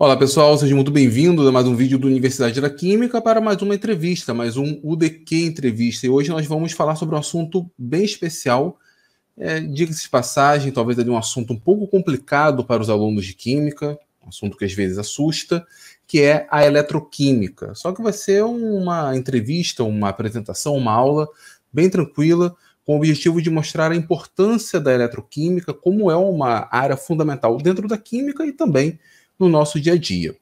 Olá pessoal, sejam muito bem-vindos a mais um vídeo do Universidade da Química para mais uma entrevista, mais um UDQ entrevista. E hoje nós vamos falar sobre um assunto bem especial, é, diga-se de passagem, talvez ali um assunto um pouco complicado para os alunos de Química, um assunto que às vezes assusta, que é a eletroquímica. Só que vai ser uma entrevista, uma apresentação, uma aula bem tranquila, com o objetivo de mostrar a importância da eletroquímica, como é uma área fundamental dentro da química e também no nosso dia a dia.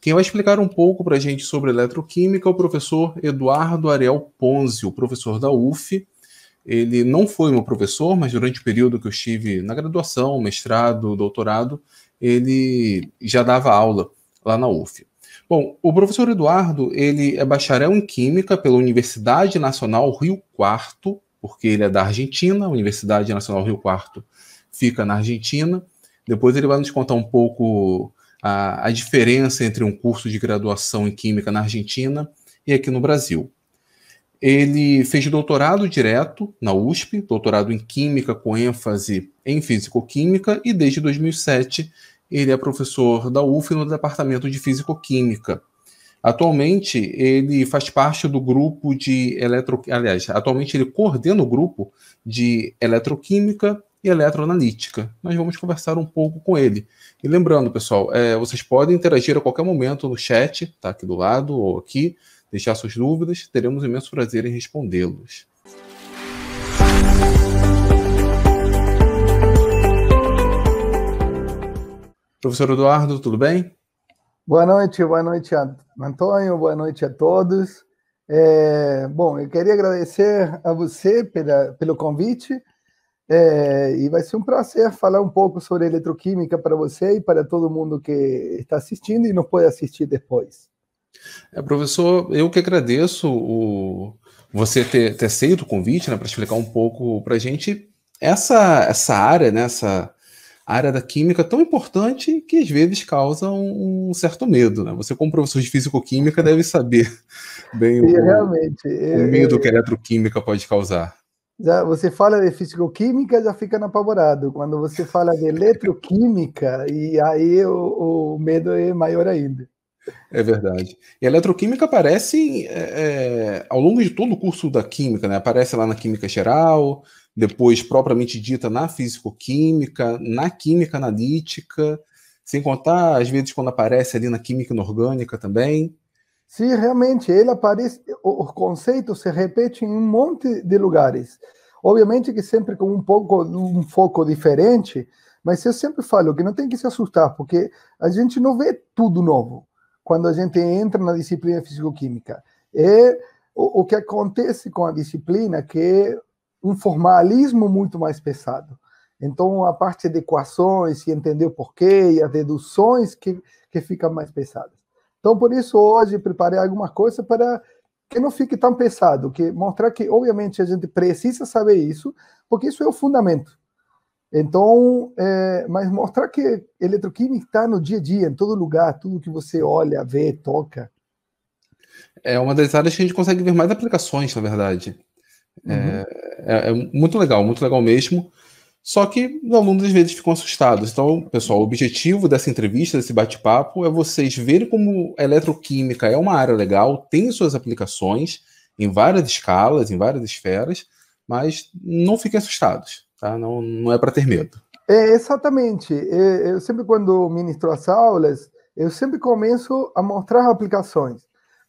Quem vai explicar um pouco para a gente sobre eletroquímica é o professor Eduardo Ariel Ponzi, o professor da UF. Ele não foi meu professor, mas durante o período que eu estive na graduação, mestrado, doutorado, ele já dava aula lá na UF. Bom, o professor Eduardo, ele é bacharel em Química pela Universidade Nacional Rio Quarto, porque ele é da Argentina, a Universidade Nacional Rio Quarto fica na Argentina. Depois ele vai nos contar um pouco a, a diferença entre um curso de graduação em Química na Argentina e aqui no Brasil. Ele fez doutorado direto na USP, doutorado em Química com ênfase em Físico-Química, e desde 2007 ele é professor da UF no Departamento de Físico-Química. Atualmente ele faz parte do grupo de eletro, aliás, atualmente ele coordena o grupo de eletroquímica e eletroanalítica. Nós vamos conversar um pouco com ele. E lembrando, pessoal, é, vocês podem interagir a qualquer momento no chat, tá aqui do lado ou aqui, deixar suas dúvidas, teremos imenso prazer em respondê-los. Professor Eduardo, tudo bem? Boa noite, boa noite, Antônio, boa noite a todos. É, bom, eu queria agradecer a você pela, pelo convite é, e vai ser um prazer falar um pouco sobre eletroquímica para você e para todo mundo que está assistindo e não pode assistir depois. É, professor, eu que agradeço o, você ter, ter aceito o convite né, para explicar um pouco para a gente essa, essa área, né, essa área da química tão importante que às vezes causa um, um certo medo. Né? Você, como professor de físico-química, deve saber bem o, o é, medo é, que a eletroquímica pode causar já você fala de fisicoquímica, já fica apavorado. Quando você fala de eletroquímica, e aí o, o, medo é maior ainda. É verdade. E a eletroquímica aparece é, é, ao longo de todo o curso da química, né? Aparece lá na química geral, depois propriamente dita na fisicoquímica, na química analítica, sem contar às vezes quando aparece ali na química inorgânica também. Se realmente ele aparece, os conceitos se repetem em um monte de lugares. Obviamente que sempre com um pouco um foco diferente, mas eu sempre falo que não tem que se assustar, porque a gente não vê tudo novo quando a gente entra na disciplina fisicoquímica. É o, o que acontece com a disciplina que é um formalismo muito mais pesado. Então, a parte de equações, e entender o porquê e as deduções que, que fica mais pesada. Então, por isso, hoje, preparei alguma coisa para que não fique tão pesado, que mostrar que, obviamente, a gente precisa saber isso, porque isso é o fundamento. Então, é, mas mostrar que eletroquímica está no dia a dia, em todo lugar, tudo que você olha, vê, toca. É uma das áreas que a gente consegue ver mais aplicações, na verdade. Uhum. É, é, é, muito legal, muito legal mesmo. Só que os alunos às vezes ficam assustados. Então, pessoal, o objetivo dessa entrevista, desse bate-papo, é vocês verem como a eletroquímica é uma área legal, tem suas aplicações em várias escalas, em várias esferas, mas não fiquem assustados, tá? Não, não é para ter medo. É, exatamente. É, é, eu sempre, quando ministro as aulas, eu sempre começo a mostrar aplicações.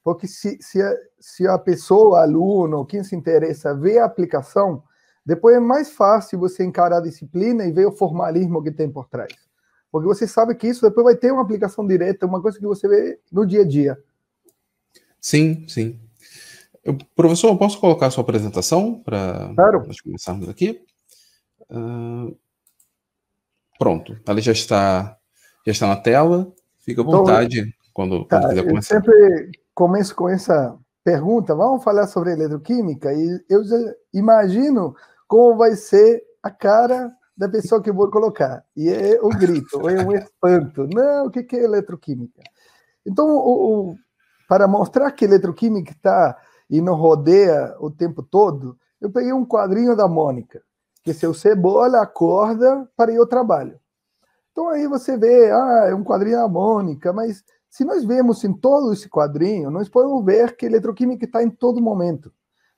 Porque se, se, a, se a pessoa, aluno, quem se interessa, vê a aplicação, depois é mais fácil você encarar a disciplina e ver o formalismo que tem por trás. Porque você sabe que isso depois vai ter uma aplicação direta, uma coisa que você vê no dia a dia. Sim, sim. Eu, professor, eu posso colocar a sua apresentação para claro. nós começarmos aqui? Uh, pronto, ela já está, já está na tela. Fica à vontade então, quando, quando tá, quiser começar. Eu sempre começo com essa pergunta. Vamos falar sobre eletroquímica? E eu já imagino como vai ser a cara da pessoa que vou colocar. E é um grito, é um espanto. Não, o que, é eletroquímica? Então, o, o, para mostrar que eletroquímica está e nos rodeia o tempo todo, eu peguei um quadrinho da Mônica, que é seu Cebola acorda para ir ao trabalho. Então aí você vê, ah, é um quadrinho da Mônica, mas se nós vemos em todo esse quadrinho, nós podemos ver que eletroquímica está em todo momento.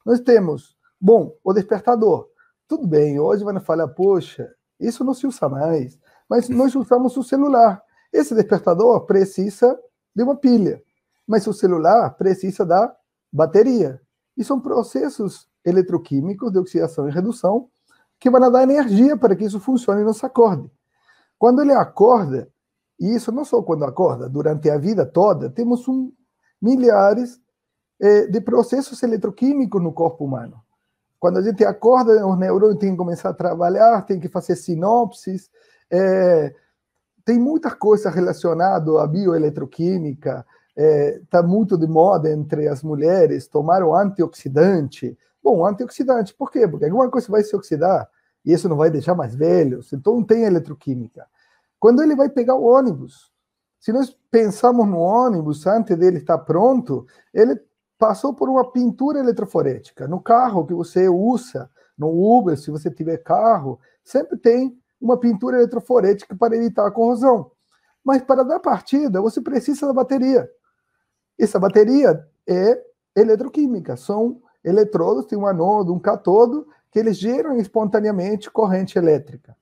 Nós temos, bom, o despertador, tudo bem, hoje vai falar, poxa, isso não se usa mais, mas nós usamos o celular. Esse despertador precisa de uma pilha, mas o celular precisa da bateria. E são processos eletroquímicos de oxidação e redução que vão dar energia para que isso funcione e não se acorde. Quando ele acorda, e isso não só quando acorda, durante a vida toda, temos um, milhares eh, de processos eletroquímicos no corpo humano. Quando a gente acorda, os neurônios têm que começar a trabalhar, tem que fazer sinopses. É, tem muita coisa relacionada à bioeletroquímica, está é, tá muito de moda entre as mulheres tomar o antioxidante. Bom, antioxidante, por quê? Porque alguma coisa vai se oxidar e isso não vai deixar mais velhos, então não tem eletroquímica. Quando ele vai pegar o ônibus, se nós pensamos no ônibus antes dele estar pronto, ele passou por uma pintura eletroforética. No carro que você usa, no Uber, se você tiver carro, sempre tem uma pintura eletroforética para evitar a corrosão. Mas para dar partida, você precisa da bateria. Essa bateria é eletroquímica, são eletrodos, tem um anodo, um catodo, que eles geram espontaneamente corrente elétrica.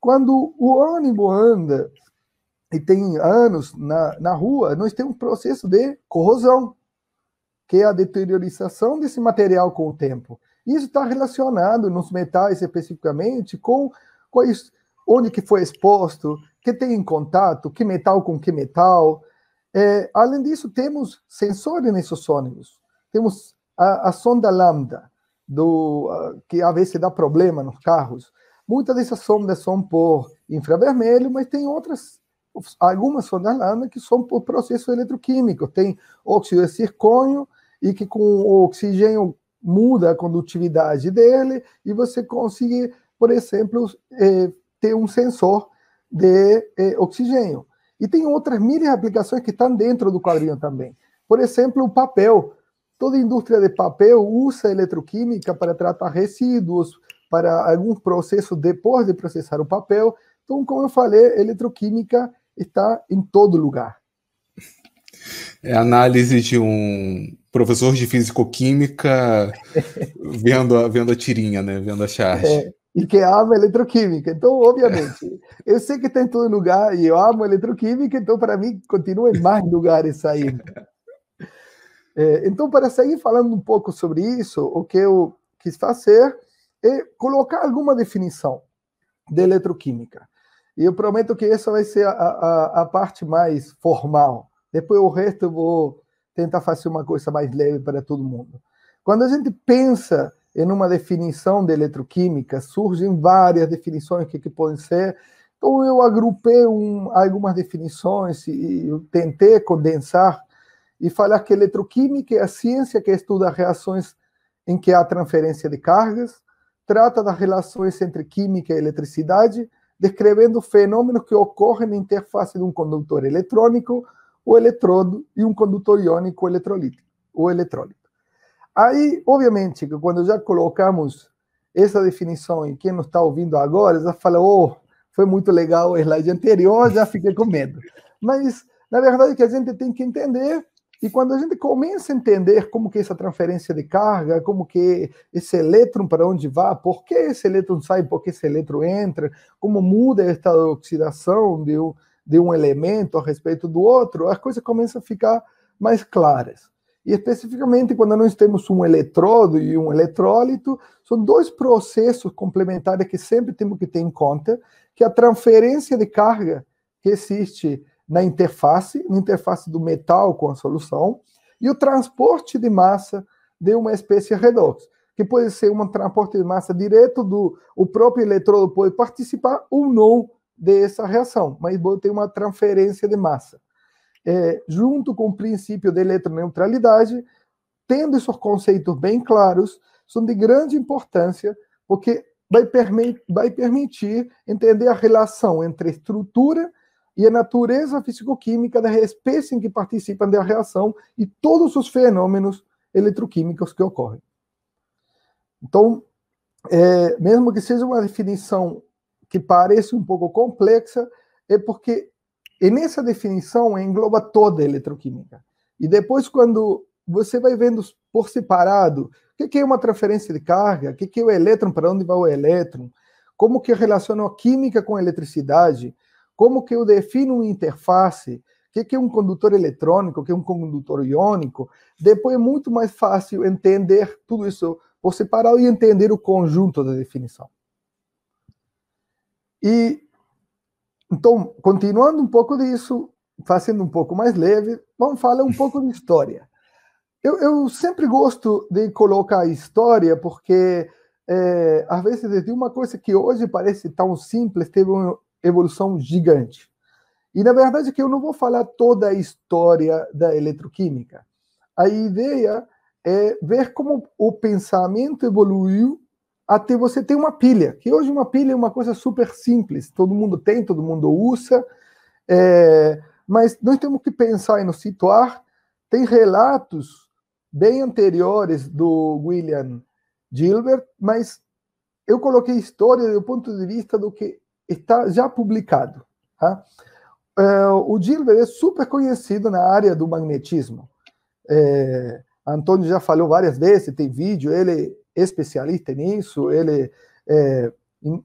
Quando o ônibus anda e tem anos na, na rua, nós temos um processo de corrosão que é a deteriorização desse material com o tempo. Isso está relacionado nos metais especificamente com quais, onde que foi exposto, que tem em contato, que metal com que metal. É, além disso, temos sensores ônibus. Temos a, a, sonda lambda, do, a, que às vezes dá problema nos carros. Muitas dessas sondas são por infravermelho, mas tem outras, algumas sondas lambda que são por processos eletroquímicos. Tem óxido de circônio, e que com o oxigênio muda a condutividade dele e você consegue, por exemplo, é, ter um sensor de é, oxigênio. E tem outras mil aplicações que estão dentro do quadrinho também. Por exemplo, o papel. Toda a indústria de papel usa eletroquímica para tratar resíduos, para algum processo depois de processar o papel. Então, como eu falei, eletroquímica está em todo lugar. É análise de um professor de físico-química vendo a, vendo a tirinha, né? Vendo a charge. É, e que ama eletroquímica. Então, obviamente, é. eu sei que tem todo lugar e eu amo eletroquímica, então, para mim, continua em mais lugares ainda. É, então, para seguir falando um pouco sobre isso, o que eu quis fazer é colocar alguma definição de eletroquímica. E eu prometo que essa vai ser a, a, a parte mais formal depois o resto eu vou tentar fazer uma coisa mais leve para todo mundo. Quando a gente pensa em uma definição de eletroquímica, surgem várias definições que, que podem ser. Então eu agrupei um, algumas definições e, e tentei condensar e falar que eletroquímica é a ciência que estuda reações em que há transferência de cargas, trata das relações entre química e eletricidade, descrevendo fenômenos que ocorrem na interface de um condutor eletrônico o eletrodo e um condutor iônico eletrolítico, ou eletrólito. Aí, obviamente, que quando já colocamos essa definição em quem nos está ouvindo agora, já fala, oh, foi muito legal o slide anterior, já fiquei com medo. Mas, na verdade, que a gente tem que entender, e quando a gente começa a entender como que é essa transferência de carga, como que esse elétron para onde vai, por que esse elétron sai, por que esse elétron entra, como muda o estado de oxidação de um de um elemento a respeito do outro, as coisas começam a ficar mais claras. E especificamente quando nós temos um eletrodo e um eletrólito, são dois processos complementares que sempre temos que ter em conta, que é a transferência de carga que existe na interface, na interface do metal com a solução, e o transporte de massa de uma espécie redox, que pode ser um transporte de massa direto do o próprio eletrodo pode participar ou não dessa reação, mas vou ter uma transferência de massa. É, junto com o princípio da eletroneutralidade, tendo esses conceitos bem claros, são de grande importância, porque vai, permi vai permitir entender a relação entre a estrutura e a natureza fisicoquímica da espécie em que participam da reação e todos os fenômenos eletroquímicos que ocorrem. Então, é, mesmo que seja uma definição que parece um pouco complexa, é porque nessa definição engloba toda a eletroquímica. E depois, quando você vai vendo por separado o que é uma transferência de carga, o que é o elétron, para onde vai o elétron, como que relaciona a química com a eletricidade, como que eu defino uma interface, o que é um condutor eletrônico, o que é um condutor iônico, depois é muito mais fácil entender tudo isso por separado e entender o conjunto da definição. E então, continuando um pouco disso, fazendo um pouco mais leve, vamos falar um pouco de história. Eu, eu sempre gosto de colocar história porque é, às vezes de uma coisa que hoje parece tão simples teve uma evolução gigante. E na verdade que eu não vou falar toda a história da eletroquímica. A ideia é ver como o pensamento evoluiu até você tem uma pilha, que hoje uma pilha é uma coisa super simples, todo mundo tem, todo mundo usa, é, mas nós temos que pensar e nos situar. Tem relatos bem anteriores do William Gilbert, mas eu coloquei história do ponto de vista do que está já publicado. Tá? É, o Gilbert é super conhecido na área do magnetismo. É, Antônio já falou várias vezes, tem vídeo, ele especialista nisso, ele é,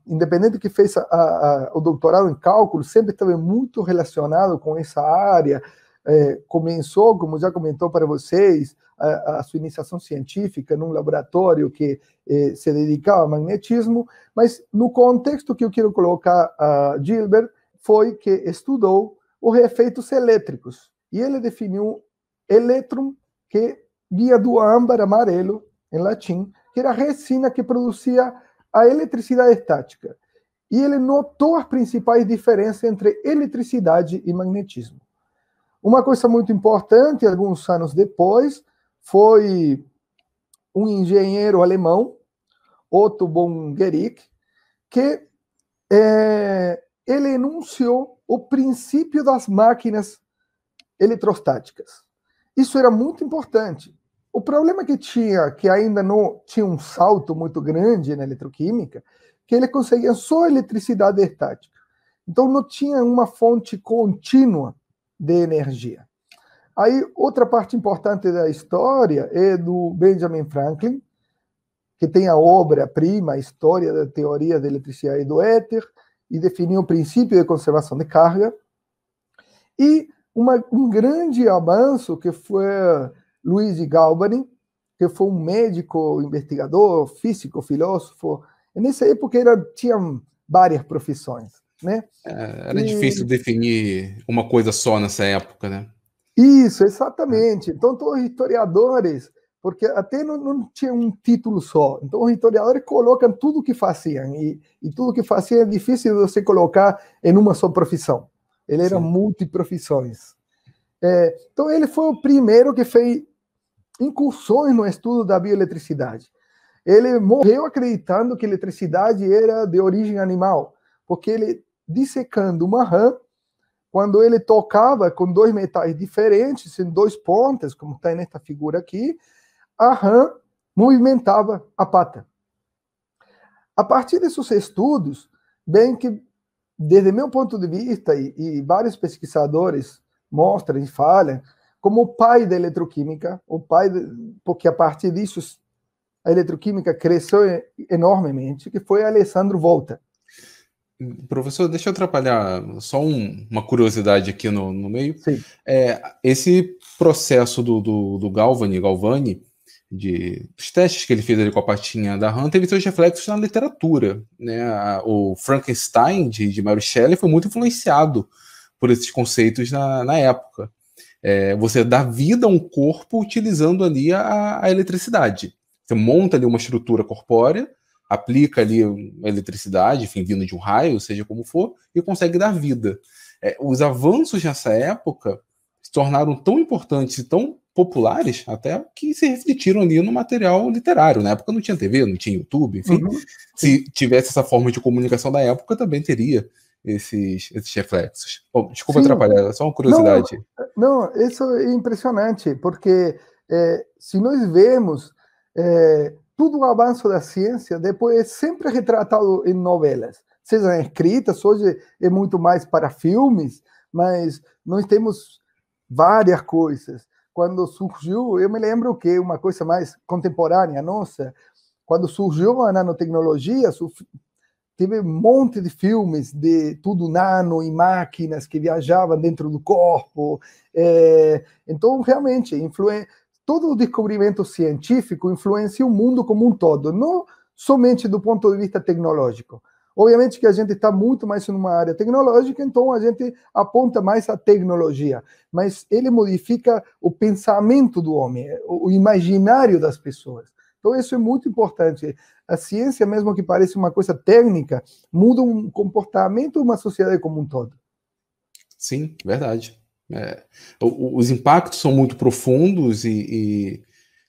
independente que fez a, a, o doutorado em cálculo, sempre esteve muito relacionado com essa área. É, começou, como já comentou para vocês, a, a, sua iniciação científica num laboratório que é, se dedicava ao magnetismo, mas no contexto que eu quero colocar a Gilbert, foi que estudou os efeitos elétricos e ele definiu elétron, que via do âmbar amarelo, em latim, que era a resina que produzia a eletricidade estática. E ele notou as principais diferenças entre eletricidade e magnetismo. Uma coisa muito importante, alguns anos depois, foi um engenheiro alemão, Otto von Guericke, que é, ele enunciou o princípio das máquinas eletrostáticas. Isso era muito importante, o problema que tinha, que ainda não tinha um salto muito grande na eletroquímica, que ele conseguia só eletricidade estática. Então não tinha uma fonte contínua de energia. Aí outra parte importante da história é do Benjamin Franklin, que tem a obra-prima, a história da teoria da eletricidade e do éter, e definiu o princípio de conservação de carga. E uma, um grande avanço que foi Luiz Galbani, que foi um médico, investigador, físico, filósofo. E nessa época era, tinha várias profissões, né? É, era e... difícil definir uma coisa só nessa época, né? Isso, exatamente. Então, todos os historiadores, porque até não, não tinha um título só, então os historiadores colocam tudo o que faziam, e, e tudo que faziam é difícil você colocar em uma só profissão. Ele era Sim. multiprofissões. É, então, ele foi o primeiro que fez incursões no estudo da bioeletricidade. Ele morreu acreditando que eletricidade era de origem animal, porque ele dissecando uma rã, quando ele tocava com dois metais diferentes, em dois pontas, como está nesta figura aqui, a rã movimentava a pata. A partir desses estudos, bem que, desde meu ponto de vista, e, e vários pesquisadores mostram e falam, como o pai da eletroquímica, o pai de, porque a partir disso a eletroquímica cresceu enormemente, que foi Alessandro Volta. Professor, deixa eu atrapalhar só um, uma curiosidade aqui no, no meio. É, esse processo do, do, do, Galvani, Galvani, de os testes que ele fez ali com a patinha da Han, teve seus reflexos na literatura. Né? O Frankenstein, de, de Mary Shelley, foi muito influenciado por esses conceitos na, na época. É, você dá vida a um corpo utilizando ali a, a eletricidade. Você monta ali uma estrutura corpórea, aplica ali eletricidade, enfim, vindo de um raio, seja como for, e consegue dar vida. É, os avanços nessa época se tornaram tão importantes e tão populares até que se refletiram ali no material literário. Na época não tinha TV, não tinha YouTube, enfim. Uhum. Se tivesse essa forma de comunicação da época, também teria esses, esses reflexos. Oh, desculpa Sim. atrapalhar, é só uma curiosidade. Não, não, isso é impressionante, porque é, se nós vemos é, tudo o avanço da ciência, depois é sempre retratado em novelas, sejam escritas, hoje é muito mais para filmes, mas nós temos várias coisas. Quando surgiu, eu me lembro que uma coisa mais contemporânea nossa, quando surgiu a nanotecnologia, Teve um monte de filmes de tudo nano e máquinas que viajavam dentro do corpo. É, então, realmente, influen... todo o descobrimento científico influencia o mundo como um todo, não somente do ponto de vista tecnológico. Obviamente que a gente está muito mais numa área tecnológica, então a gente aponta mais a tecnologia, mas ele modifica o pensamento do homem, o imaginário das pessoas. Então, isso é muito importante. A ciência, mesmo que pareça uma coisa técnica, muda um comportamento, uma sociedade como um todo. Sim, verdade. É, os impactos são muito profundos e, e,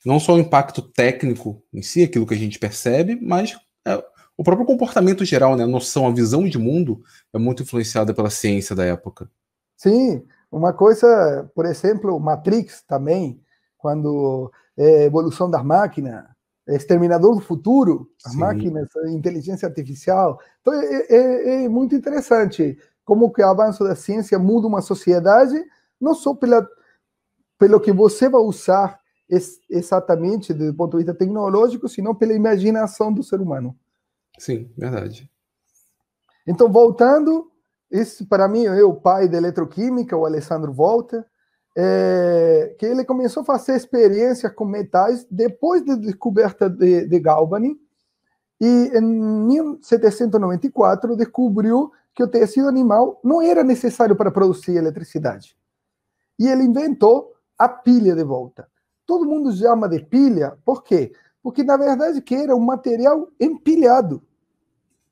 não só o impacto técnico em si, aquilo que a gente percebe, mas é, o próprio comportamento geral, né? a noção, a visão de mundo é muito influenciada pela ciência da época. Sim, uma coisa, por exemplo, Matrix também, quando é, evolução das máquinas Exterminador do Futuro, as Sim. máquinas, a inteligência artificial. Então é, é, é, muito interessante como que o avanço da ciência muda uma sociedade, não só pela, pelo que você vai usar exatamente do ponto de vista tecnológico, senão pela imaginação do ser humano. Sim, verdade. Então, voltando, esse para mim eu o pai da eletroquímica, o Alessandro Volta é, que ele começou a fazer experiência com metais depois da descoberta de, de Galvani, e em 1794 descobriu que o tecido animal não era necessário para produzir eletricidade. E ele inventou a pilha de volta. Todo mundo chama de pilha, por quê? Porque na verdade que era um material empilhado.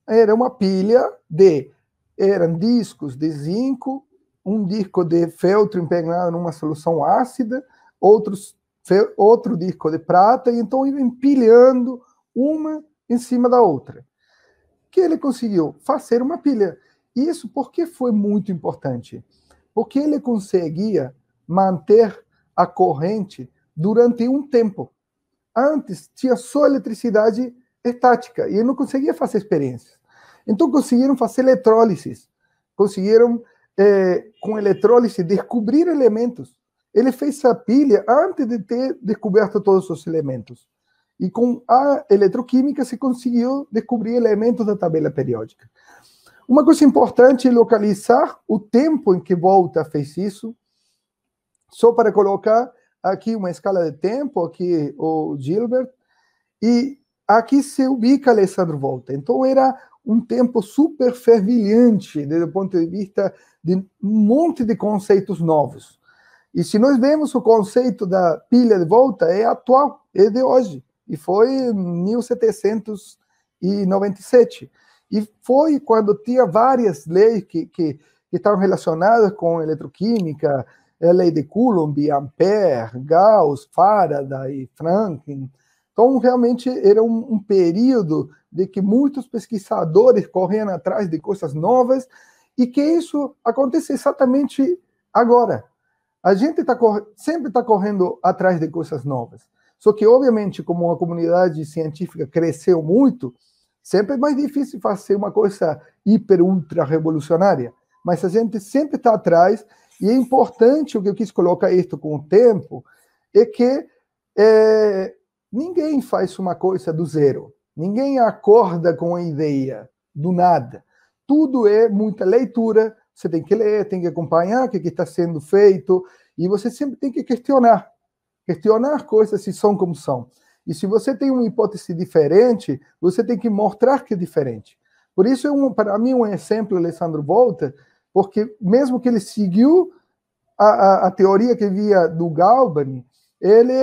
Era uma pilha de eram discos de zinco, um disco de feltro impregnado numa solução ácida, outros, outro disco de prata, e então ia empilhando uma em cima da outra. Que ele conseguiu fazer uma pilha. Isso porque foi muito importante, porque ele conseguia manter a corrente durante um tempo. Antes tinha só eletricidade estática e ele não conseguia fazer experiências. Então conseguiram fazer eletrólise, conseguiram é, com eletrólise, descobrir elementos. Ele fez a pilha antes de ter descoberto todos os elementos. E com a eletroquímica se conseguiu descobrir elementos da tabela periódica. Uma coisa importante é localizar o tempo em que Volta fez isso, só para colocar aqui uma escala de tempo, aqui o Gilbert, e aqui se ubica Alessandro Volta. Então era um tempo super fervilhante, né, do ponto de vista de um monte de conceitos novos. E se nós vemos o conceito da pilha de volta, é atual, é de hoje, e foi em 1797. E foi quando tinha várias leis que, que, que estavam relacionadas com eletroquímica, a eh, lei de Coulomb, Ampère, Gauss, Faraday, Franklin, então, realmente, era é um, um período de que muitos pesquisadores correndo atrás de coisas novas e que isso acontece exatamente agora. A gente tá, sempre está correndo atrás de coisas novas. Só que, obviamente, como a comunidade científica cresceu muito, sempre é mais difícil fazer uma coisa hiper, ultra revolucionária. Mas a gente sempre está atrás, e é importante, o que eu quis colocar isto com o tempo, é que é, Ninguém faz uma coisa do zero. Ninguém acorda com a ideia do nada. Tudo é muita leitura. Você tem que ler, tem que acompanhar o que é está sendo feito. E você sempre tem que questionar. Questionar as coisas se são como são. E se você tem uma hipótese diferente, você tem que mostrar que é diferente. Por isso, é um, para mim, um exemplo, Alessandro Volta, porque mesmo que ele seguiu a, a, a teoria que via do Galvani, ele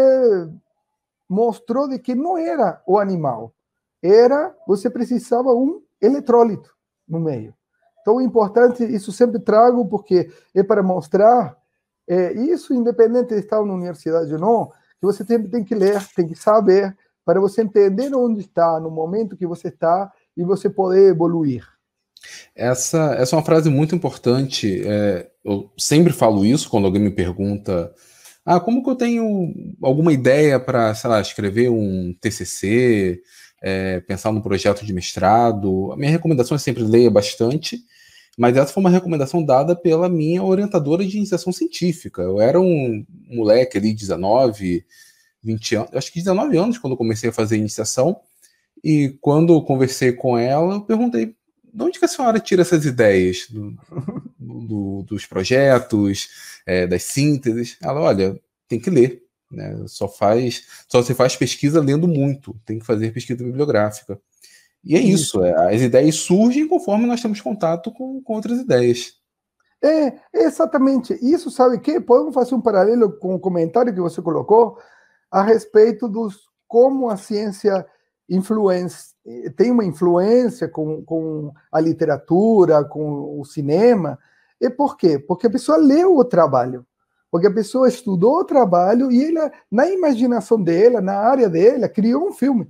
mostrou de que não era o animal, era você precisava um eletrólito no meio. Então, o importante, isso sempre trago, porque é para mostrar, é, isso independente de estar na universidade ou não, que você sempre tem que ler, tem que saber, para você entender onde está, no momento que você está, e você poder evoluir. Essa, essa é uma frase muito importante. É, eu sempre falo isso quando alguém me pergunta ah, como que eu tenho alguma ideia para, sei lá, escrever um TCC, é, pensar num projeto de mestrado? A minha recomendação é sempre leia bastante, mas essa foi uma recomendação dada pela minha orientadora de iniciação científica. Eu era um moleque ali, 19, 20 anos, acho que 19 anos quando comecei a fazer iniciação, e quando eu conversei com ela, eu perguntei de onde que a senhora tira essas ideias do, do, dos projetos, é, das sínteses. Ela, olha, tem que ler. Né? Só faz, só se faz pesquisa lendo muito. Tem que fazer pesquisa bibliográfica. E é isso. É, as ideias surgem conforme nós temos contato com, com outras ideias. É, exatamente. Isso, sabe que? Podemos fazer um paralelo com o comentário que você colocou a respeito dos como a ciência influencia, tem uma influência com, com a literatura, com o cinema. E por quê? Porque a pessoa leu o trabalho. Porque a pessoa estudou o trabalho e ela, na imaginação dela, na área dela, criou um filme.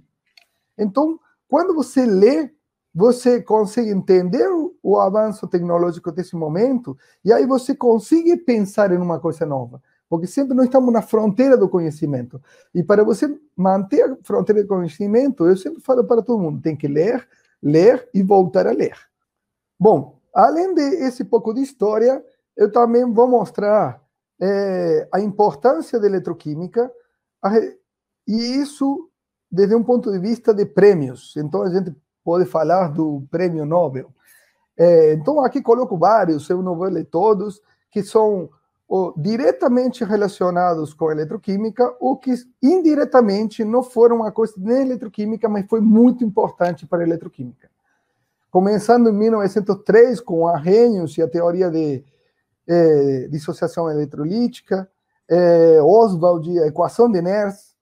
Então, quando você lê, você consegue entender o avanço tecnológico desse momento e aí você consegue pensar em uma coisa nova. Porque sempre nós estamos na fronteira do conhecimento. E para você manter a fronteira do conhecimento, eu sempre falo para todo mundo: tem que ler, ler e voltar a ler. Bom, Além desse pouco de história, eu também vou mostrar é, a importância da eletroquímica a, e isso desde um ponto de vista de prêmios. Então, a gente pode falar do prêmio Nobel. É, então, aqui coloco vários, eu não vou ler todos, que são ou, diretamente relacionados com a eletroquímica ou que indiretamente não foram uma coisa nem eletroquímica, mas foi muito importante para a eletroquímica começando em 1903 com Arrhenius e a teoria de eh, dissociação eletrolítica, eh, Oswald e a equação de Nernst,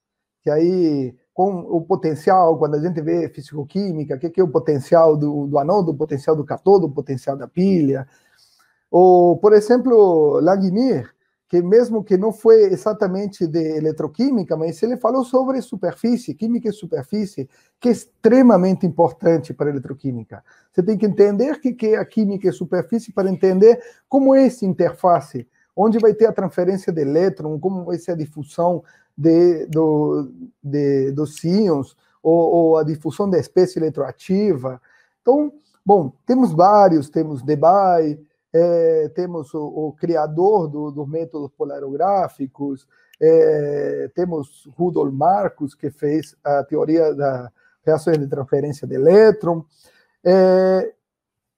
que aí com o potencial, quando a gente vê fisicoquímica, o que, que, é o potencial do, do anodo, o potencial do catodo, o potencial da pilha. Ou, por exemplo, Langmuir, que mesmo que não foi exatamente de eletroquímica, mas ele falou sobre superfície, química e superfície, que é extremamente importante para a eletroquímica. Você tem que entender o que é a química e superfície para entender como é essa interface, onde vai ter a transferência de elétron, como vai ser a difusão de, do, de, dos íons, ou, ou a difusão da espécie eletroativa. Então, bom, temos vários, temos Debye, é, temos o, o criador dos métodos polarográficos, é, temos Rudolf Marcus, que fez a teoria da reações de transferência de elétron. É,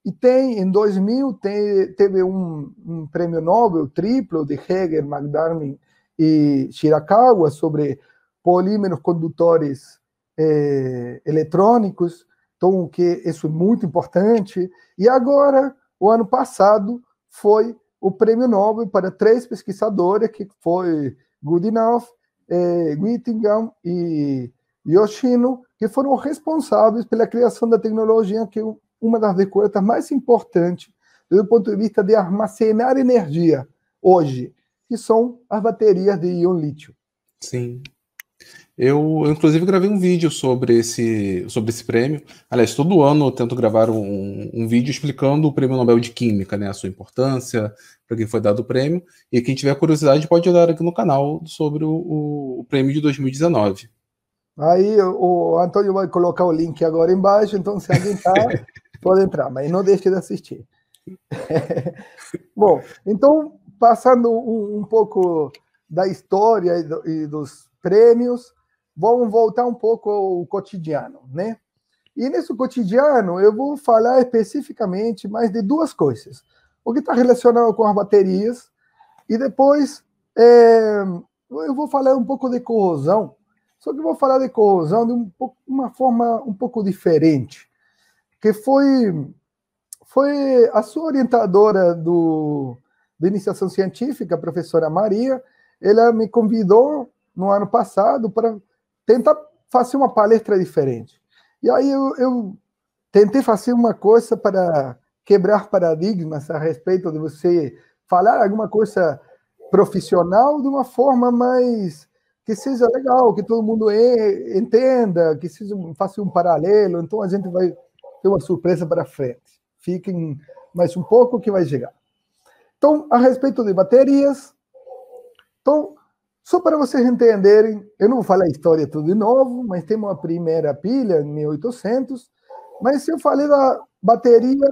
e tem, em 2000, tem, teve um, um, prêmio Nobel triplo de Heger, McDarwin e Shirakawa sobre polímeros condutores é, eletrônicos, então que isso é muito importante. E agora o ano passado foi o prêmio Nobel para três pesquisadores, que foi Goodenough, eh, Whittingham e Yoshino, que foram responsáveis pela criação da tecnologia, que é uma das descobertas mais importantes do ponto de vista de armazenar energia hoje, que são as baterias de íon lítio. Sim. Eu, eu, inclusive, gravei um vídeo sobre esse, sobre esse prêmio. Aliás, todo ano eu tento gravar um, um vídeo explicando o prêmio Nobel de Química, né, a sua importância, para quem foi dado o prêmio. E quem tiver curiosidade pode olhar aqui no canal sobre o, o, prêmio de 2019. Aí o, o Antônio vai colocar o link agora embaixo, então se alguém tá, pode entrar, mas não deixe de assistir. Bom, então, passando um, um pouco da história e, do, e dos prêmios, Vamos voltar um pouco ao cotidiano, né? E nesse cotidiano eu vou falar especificamente mais de duas coisas. O que está relacionado com as baterias e depois é, eu vou falar um pouco de corrosão, só que eu vou falar de corrosão de um uma forma um pouco diferente, que foi foi a sua orientadora do da iniciação científica, a professora Maria, ela me convidou no ano passado para tentar fazer uma palestra diferente. E aí eu, eu tentei fazer uma coisa para quebrar paradigmas a respeito de você falar alguma coisa profissional de uma forma mais que seja legal, que todo mundo entenda, que seja, faça um paralelo. Então a gente vai ter uma surpresa para frente. Fiquem mais um pouco que vai chegar. Então, a respeito de baterias, então só para vocês entenderem, eu não vou falar a história tudo de novo, mas tem uma primeira pilha, em 1800, mas eu falei da bateria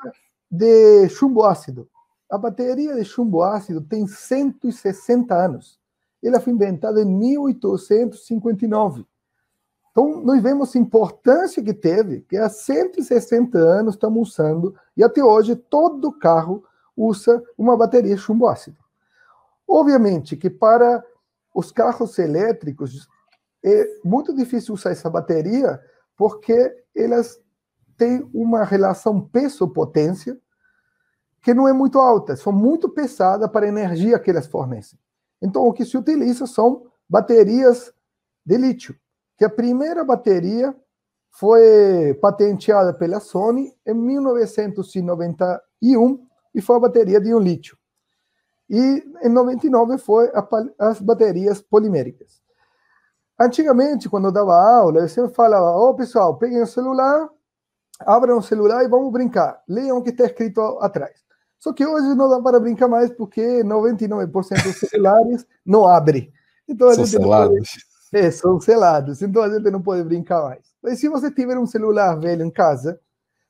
de chumbo ácido. A bateria de chumbo ácido tem 160 anos. Ela foi inventada em 1859. Então, nós vemos a importância que teve, que há 160 anos estamos usando, e até hoje todo carro usa uma bateria chumbo ácido. Obviamente que para os carros elétricos é muito difícil usar essa bateria porque elas têm uma relação peso-potência que não é muito alta, são muito pesadas para a energia que elas fornecem. Então, o que se utiliza são baterias de lítio, que a primeira bateria foi patenteada pela Sony em 1991 e foi a bateria de um lítio e em 99 foi a, as baterias poliméricas. Antigamente, quando eu dava aula, eu sempre falava: Ô oh, pessoal, peguem o celular, abram o celular e vamos brincar. Leiam o que está escrito atrás. Só que hoje não dá para brincar mais porque 99% dos celulares não abre. Então, são selados. Pode... É, são selados. Então a gente não pode brincar mais. Mas se você tiver um celular velho em casa,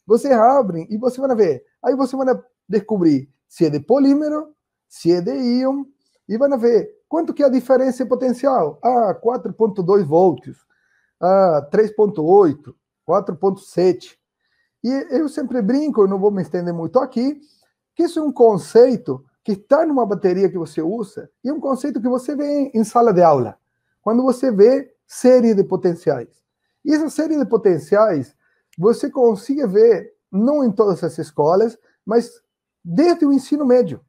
você abre e você vai ver. Aí você vai descobrir se é de polímero se Ion, é e vão ver quanto que é a diferença em potencial. Ah, 4.2 volts, ah, 3.8, 4.7. E eu sempre brinco, eu não vou me estender muito aqui, que isso é um conceito que está numa bateria que você usa e é um conceito que você vê em sala de aula, quando você vê série de potenciais. E essa série de potenciais você consegue ver não em todas as escolas, mas desde o ensino médio.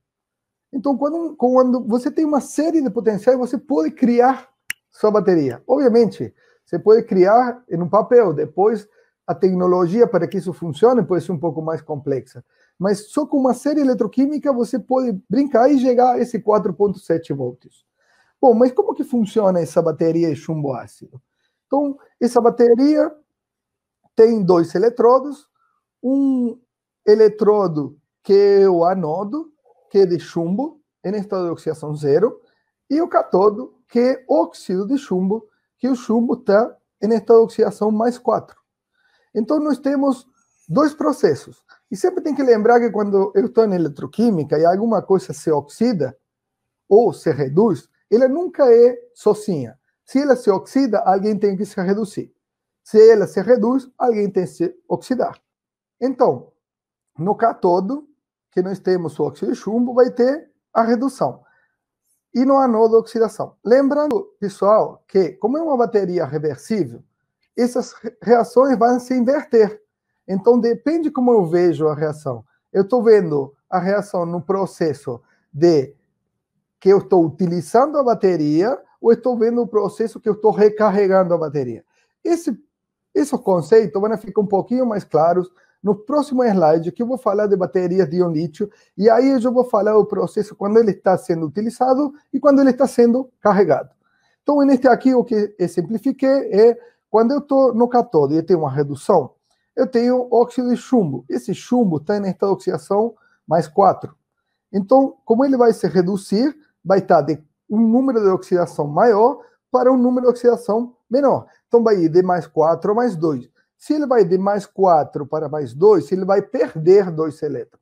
Então, quando, quando você tem uma série de potenciais, você pode criar sua bateria. Obviamente, você pode criar em um papel, depois a tecnologia para que isso funcione pode ser um pouco mais complexa. Mas só com uma série eletroquímica você pode brincar e chegar a esse 4.7 volts. Bom, mas como que funciona essa bateria de chumbo ácido? Então, essa bateria tem dois eletrodos, um eletrodo que é o anodo, que de chumbo em estado de oxidação zero e o catodo que é óxido de chumbo, que o chumbo está em estado de oxidação mais 4. Então, nós temos dois processos. E sempre tem que lembrar que quando eu estou na eletroquímica e alguma coisa se oxida ou se reduz, ela nunca é sozinha. Se ela se oxida, alguém tem que se reduzir. Se ela se reduz, alguém tem que se oxidar. Então, no catodo que nós temos o óxido de chumbo, vai ter a redução. E no anodo oxidação. Lembrando, pessoal, que como é uma bateria reversível, essas reações vão se inverter. Então, depende como eu vejo a reação. Eu estou vendo a reação no processo de que eu estou utilizando a bateria ou estou vendo o processo que eu estou recarregando a bateria. Esse, esse conceito vai ficar um pouquinho mais claro no próximo slide, que eu vou falar de baterias de íon e aí eu vou falar o processo quando ele está sendo utilizado e quando ele está sendo carregado. Então, neste aqui, o que exemplifiquei é quando eu estou no catódo e tenho uma redução, eu tenho óxido de chumbo. Esse chumbo está nesta oxidação mais 4. Então, como ele vai se reduzir, vai estar de um número de oxidação maior para um número de oxidação menor. Então, vai ir de mais 4 a mais 2. Se ele vai de mais 4 para mais 2, ele vai perder dois elétrons.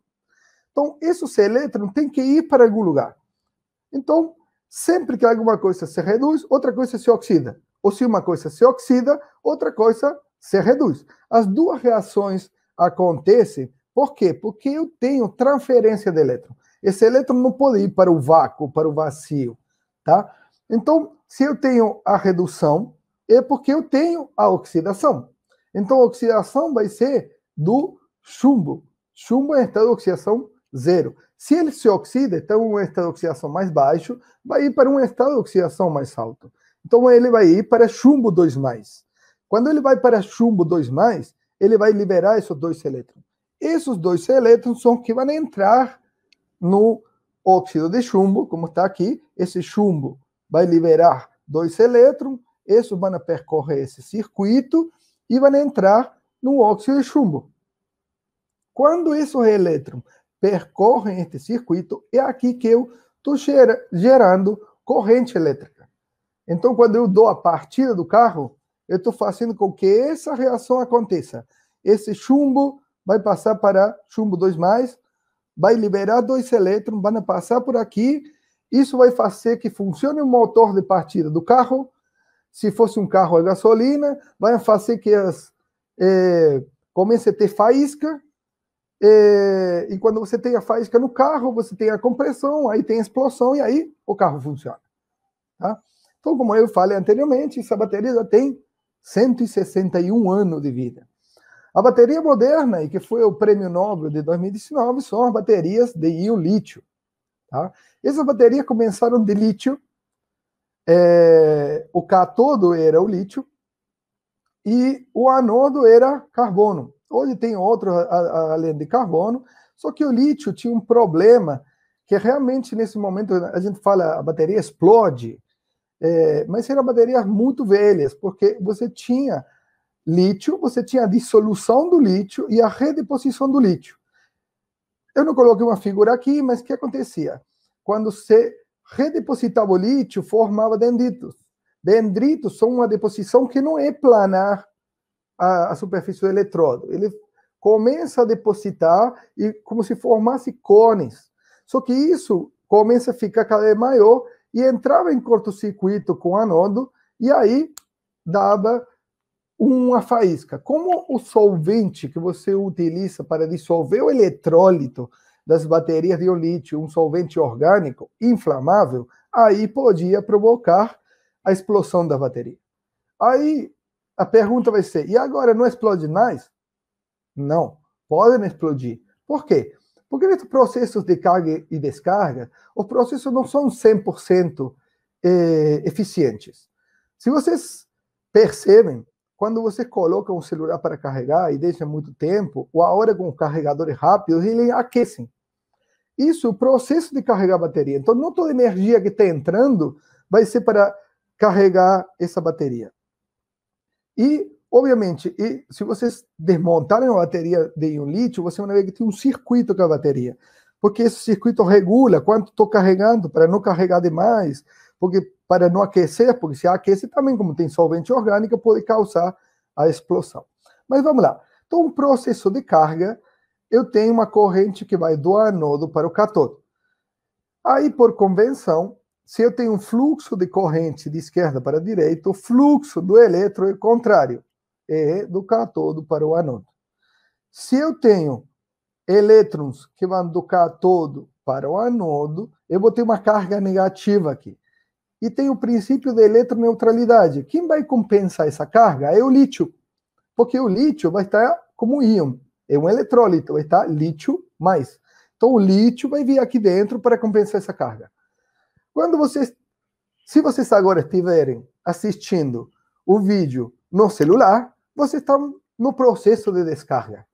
Então, esses elétrons têm que ir para algum lugar. Então, sempre que alguma coisa se reduz, outra coisa se oxida. Ou se uma coisa se oxida, outra coisa se reduz. As duas reações acontecem. Por quê? Porque eu tenho transferência de elétron. Esse elétron não pode ir para o vácuo, para o vazio, tá? Então, se eu tenho a redução, é porque eu tenho a oxidação. Então, a oxidação vai ser do chumbo. Chumbo é estado de oxidação zero. Se ele se oxida, então um estado de oxidação mais baixo vai ir para um estado de oxidação mais alto. Então, ele vai ir para chumbo 2. Quando ele vai para chumbo 2, ele vai liberar esses dois elétrons. Esses dois elétrons são que vão entrar no óxido de chumbo, como está aqui. Esse chumbo vai liberar dois elétrons, esses vão percorrer esse circuito e vão entrar no óxido de chumbo. Quando esses elétrons percorrem este circuito, é aqui que eu estou gerando corrente elétrica. Então, quando eu dou a partida do carro, eu estou fazendo com que essa reação aconteça. Esse chumbo vai passar para chumbo 2, vai liberar dois elétrons, vão passar por aqui. Isso vai fazer que funcione o motor de partida do carro se fosse um carro a gasolina, vai fazer que as, é, comece a ter faísca, é, e quando você tem a faísca no carro, você tem a compressão, aí tem a explosão, e aí o carro funciona. Tá? Então, como eu falei anteriormente, essa bateria já tem 161 anos de vida. A bateria moderna, e que foi o prêmio Nobel de 2019, são as baterias de íon-lítio. Tá? Essas baterias começaram de lítio, é, o catodo era o lítio e o anodo era carbono. Hoje tem outro além de carbono, só que o lítio tinha um problema que realmente nesse momento a gente fala a bateria explode, é, mas eram baterias muito velhas, porque você tinha lítio, você tinha a dissolução do lítio e a redeposição do lítio. Eu não coloquei uma figura aqui, mas o que acontecia? Quando você o lítio, formava dendritos. Dendritos são uma deposição que não é planar a, a superfície do eletrodo. Ele começa a depositar e como se formasse cones. Só que isso começa a ficar cada vez maior e entrava em curto-circuito com anodo e aí dava uma faísca. Como o solvente que você utiliza para dissolver o eletrólito das baterias de lítio, um solvente orgânico inflamável, aí podia provocar a explosão da bateria. Aí a pergunta vai ser: e agora não explode mais? Não, podem explodir. Por quê? Porque nesses processos de carga e descarga, os processos não são 100% eh, eficientes. Se vocês percebem, quando você coloca um celular para carregar e deixa muito tempo, ou a hora com carregadores é rápidos, eles aquecem. Isso, o processo de carregar a bateria. Então, não toda energia que está entrando vai ser para carregar essa bateria. E, obviamente, e se vocês desmontarem a bateria de um lítio você vai ver que tem um circuito com a bateria. Porque esse circuito regula quanto estou carregando, para não carregar demais, porque para não aquecer, porque se aquece também, como tem solvente orgânico, pode causar a explosão. Mas vamos lá. Então, um processo de carga eu tenho uma corrente que vai do anodo para o catodo. Aí, por convenção, se eu tenho um fluxo de corrente de esquerda para a direita, o fluxo do elétron é contrário, é do catodo para o anodo. Se eu tenho elétrons que vão do catodo para o anodo, eu vou ter uma carga negativa aqui. E tem o princípio da eletroneutralidade. Quem vai compensar essa carga é o lítio, porque o lítio vai estar como íon. É um eletrólito, vai estar tá lítio mais. Então o lítio vai vir aqui dentro para compensar essa carga. Quando vocês, se vocês agora estiverem assistindo o vídeo no celular, vocês estão no processo de descarga,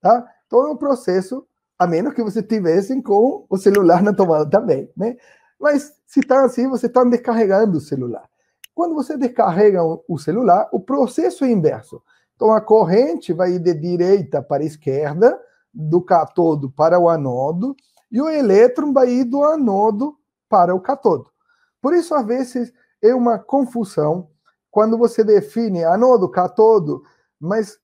tá? Então é um processo, a menos que você estivessem com o celular na tomada também, né? Mas se está assim, você está descarregando o celular. Quando você descarrega o celular, o processo é inverso. Então a corrente vai ir de direita para esquerda, do catodo para o anodo, e o elétron vai ir do anodo para o catodo. Por isso, às vezes, é uma confusão quando você define anodo, catodo, mas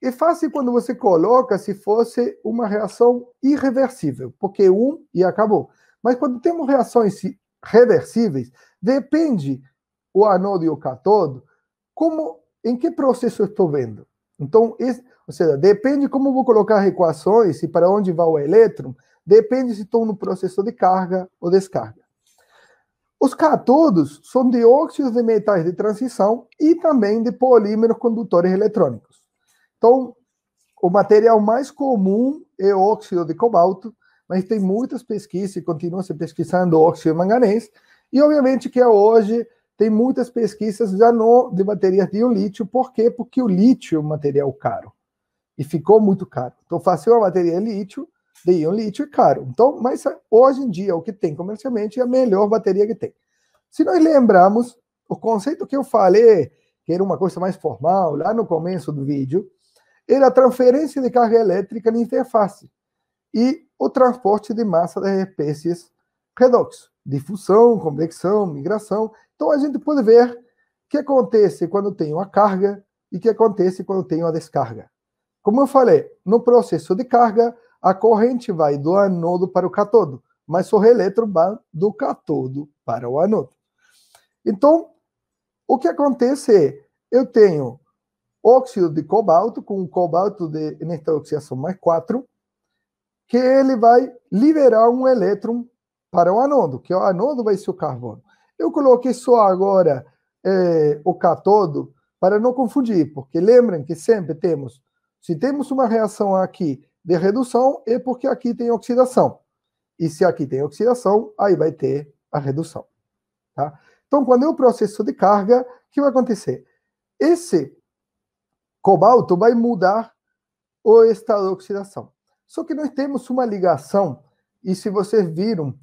é fácil quando você coloca se fosse uma reação irreversível, porque é um e acabou. Mas quando temos reações reversíveis, depende o anodo e o catodo, como em que processo eu estou vendo? Então, esse, ou seja, depende como vou colocar as equações e para onde vai o elétron, depende se estou no processo de carga ou descarga. Os cátodos são dióxidos de metais de transição e também de polímeros condutores eletrônicos. Então, o material mais comum é o óxido de cobalto, mas tem muitas pesquisas e continua se pesquisando óxido de manganês, e obviamente que hoje tem muitas pesquisas já no, de baterias de lítio. Por quê? Porque o lítio é um material caro. E ficou muito caro. Então, fazer uma bateria é lítio, de íon é lítio é caro. Então, mas hoje em dia, o que tem comercialmente é a melhor bateria que tem. Se nós lembrarmos, o conceito que eu falei, que era uma coisa mais formal, lá no começo do vídeo, era a transferência de carga elétrica na interface e o transporte de massa das espécies redox, difusão, convecção, migração. Então a gente pode ver o que acontece quando tem uma carga e o que acontece quando tem uma descarga. Como eu falei, no processo de carga, a corrente vai do anodo para o catodo, mas o reelétron vai do catodo para o anodo. Então, o que acontece é, eu tenho óxido de cobalto com cobalto de, nesta oxidação mais 4, que ele vai liberar um elétron para o anodo, que é o anodo vai ser o carbono. Eu coloquei só agora é, o todo para não confundir, porque lembrem que sempre temos, se temos uma reação aqui de redução, é porque aqui tem oxidação. E se aqui tem oxidação, aí vai ter a redução. Tá? Então, quando é o processo de carga, o que vai acontecer? Esse cobalto vai mudar o estado de oxidação. Só que nós temos uma ligação, e se vocês viram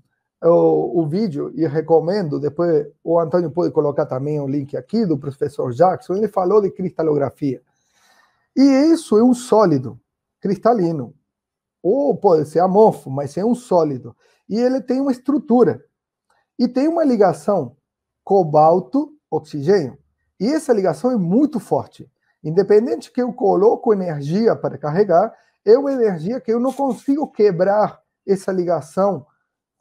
o, o vídeo e recomendo, depois o Antônio pode colocar também um link aqui do professor Jackson, ele falou de cristalografia. E isso é um sólido cristalino. Ou pode ser amorfo, mas é um sólido. E ele tem uma estrutura. E tem uma ligação cobalto-oxigênio. E essa ligação é muito forte. Independente que eu coloco energia para carregar, é uma energia que eu não consigo quebrar essa ligação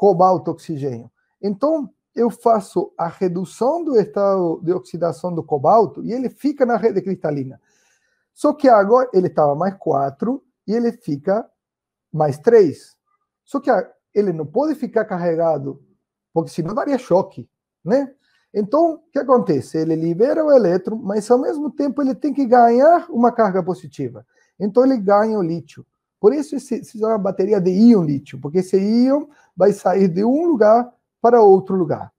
cobalto oxigênio. Então, eu faço a redução do estado de oxidação do cobalto e ele fica na rede cristalina. Só que agora ele estava mais 4 e ele fica mais 3. Só que ele não pode ficar carregado, porque senão daria choque, né? Então, o que acontece? Ele libera o elétron, mas ao mesmo tempo ele tem que ganhar uma carga positiva. Então ele ganha o lítio. Por isso, esse, se chama é bateria de íon-lítio, porque esse íon vai sair de um lugar para outro lugar.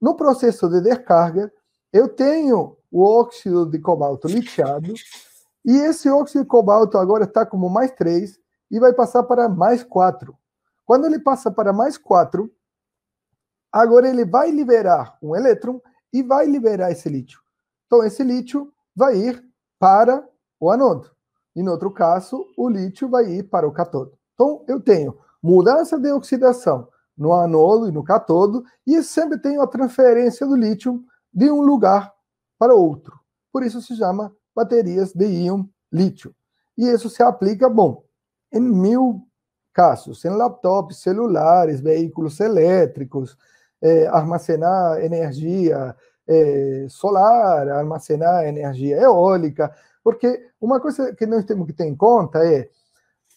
No processo de descarga, eu tenho o óxido de cobalto litiado, e esse óxido de cobalto agora está como mais 3 e vai passar para mais 4. Quando ele passa para mais 4, agora ele vai liberar um elétron e vai liberar esse lítio. Então, esse lítio vai ir para o anodo. E no outro caso, o lítio vai ir para o catodo. Então, eu tenho mudança de oxidação no anodo e no catodo, e sempre tenho a transferência do lítio de um lugar para outro. Por isso se chama baterias de íon lítio. E isso se aplica, bom, em mil casos, em laptops, celulares, veículos elétricos, é, armazenar energia é, solar, armazenar energia eólica, porque uma coisa que nós temos que ter em conta é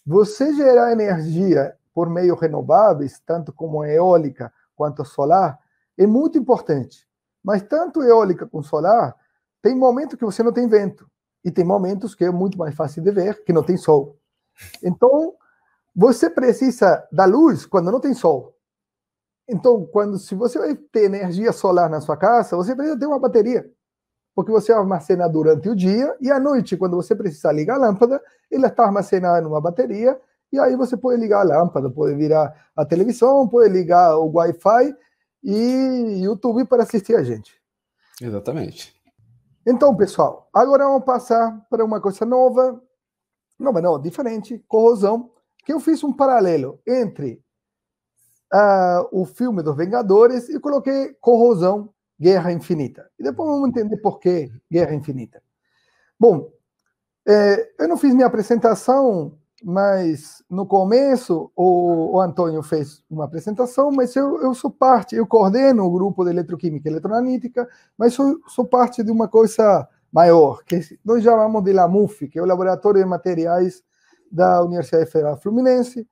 você gerar energia por meio renováveis, tanto como a eólica quanto a solar, é muito importante. Mas tanto eólica como solar, tem momentos que você não tem vento e tem momentos que é muito mais fácil de ver que não tem sol. Então, você precisa da luz quando não tem sol. Então, quando se você vai ter energia solar na sua casa, você precisa ter uma bateria porque você armacena durante o dia e à noite, quando você precisar ligar a lâmpada, ele está armazenado numa bateria e aí você pode ligar a lâmpada, pode virar a televisão, pode ligar o Wi-Fi e YouTube para assistir a gente. Exatamente. Então, pessoal, agora vamos passar para uma coisa nova, mas não, diferente, corrosão, que eu fiz um paralelo entre uh, o filme dos Vingadores e coloquei corrosão Guerra Infinita. E depois vamos entender por que Guerra Infinita. Bom, é, eu não fiz minha apresentação, mas no começo o, o Antônio fez uma apresentação, mas eu, eu, sou parte, eu coordeno o grupo de eletroquímica e eletronanítica, mas sou, sou parte de uma coisa maior, que é, nós chamamos de LAMUF, que é o Laboratório de Materiais da Universidade Federal Fluminense,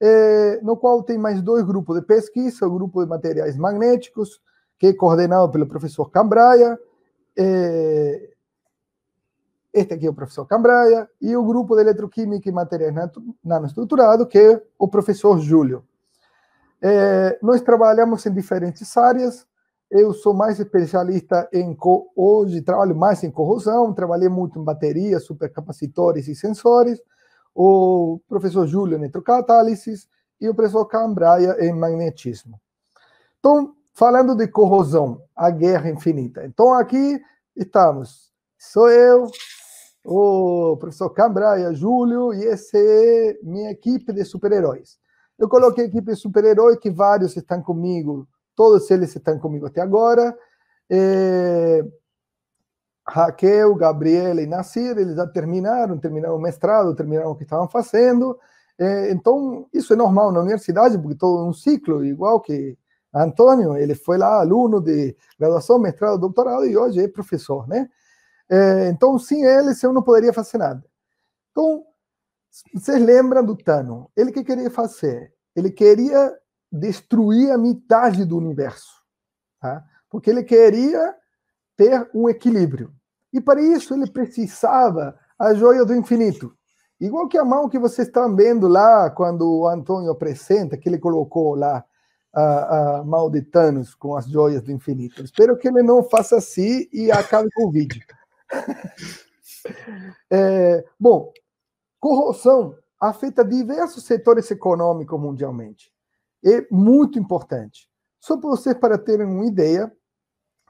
é, no qual tem mais dois grupos de pesquisa, o grupo de materiais magnéticos, que é coordenado pelo professor Cambraia. É, eh, este aqui é o professor Cambraia, e o grupo de eletroquímica e materiais nanoestruturados, que é o professor Júlio. É, eh, nós trabalhamos em diferentes áreas, eu sou mais especialista em, hoje trabalho mais em corrosão, trabalhei muito em baterias, supercapacitores e sensores, o professor Júlio em eletrocatálise e o professor Cambraia em magnetismo. Então, Falando de corrosão, a guerra infinita. Então aqui estamos. Sou eu, o professor Cambraia Júlio, e essa é minha equipe de super-heróis. Eu coloquei a equipe de super heróis que vários estão comigo, todos eles estão comigo até agora. É... Raquel, Gabriela e Nasir, eles já terminaram, terminaram o mestrado, terminaram o que estavam fazendo. É, então, isso é normal na universidade, porque todo um ciclo, igual que Antônio, ele foi lá aluno de graduação, mestrado, doutorado e hoje é professor, né? É, então, sem eles eu não poderia fazer nada. Então, vocês lembram do Tano? Ele que queria fazer? Ele queria destruir a metade do universo, tá? Porque ele queria ter um equilíbrio. E para isso ele precisava a joia do infinito. Igual que a mão que vocês estão vendo lá, quando o Antônio apresenta, que ele colocou lá a, a Malditanos com as joias do infinito. Espero que ele não faça assim e acabe com o vídeo. É, bom, corrupção afeta diversos setores econômicos mundialmente. É muito importante. Só para vocês para terem uma ideia,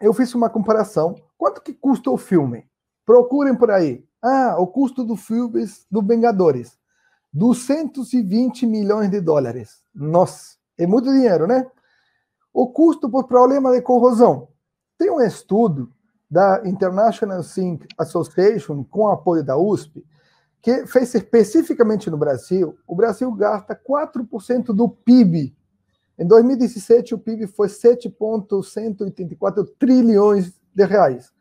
eu fiz uma comparação. Quanto que custa o filme? Procurem por aí. Ah, o custo do filme do Vingadores. 220 milhões de dólares. Nossa. É muito dinheiro, né? O custo por problema de corrosão. Tem um estudo da International Zinc Association, com apoio da USP, que fez especificamente no Brasil. O Brasil gasta 4% do PIB. Em 2017, o PIB foi 7,184 trilhões de reais.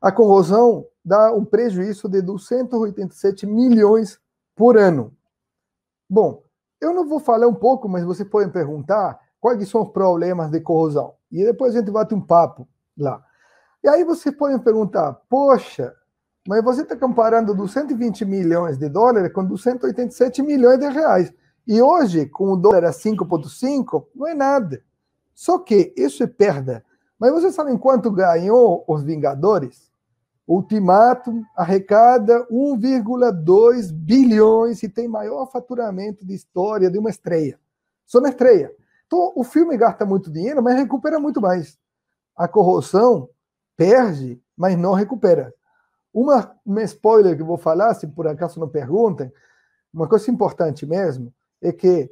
A corrosão dá um prejuízo de 287 milhões por ano. Bom, eu não vou falar um pouco, mas vocês podem perguntar quais são os problemas de corrosão. E depois a gente bate um papo lá. E aí vocês podem perguntar, poxa, mas você está comparando 220 milhões de dólares com 287 milhões de reais. E hoje, com o dólar a 5,5, não é nada. Só que isso é perda. Mas vocês sabem quanto ganhou os Vingadores? Ultimatum arrecada 1,2 bilhões e tem maior faturamento de história de uma estreia. Só na estreia. Então, o filme gasta muito dinheiro, mas recupera muito mais. A corrosão perde, mas não recupera. Uma, uma spoiler que eu vou falar, se por acaso não perguntem, uma coisa importante mesmo é que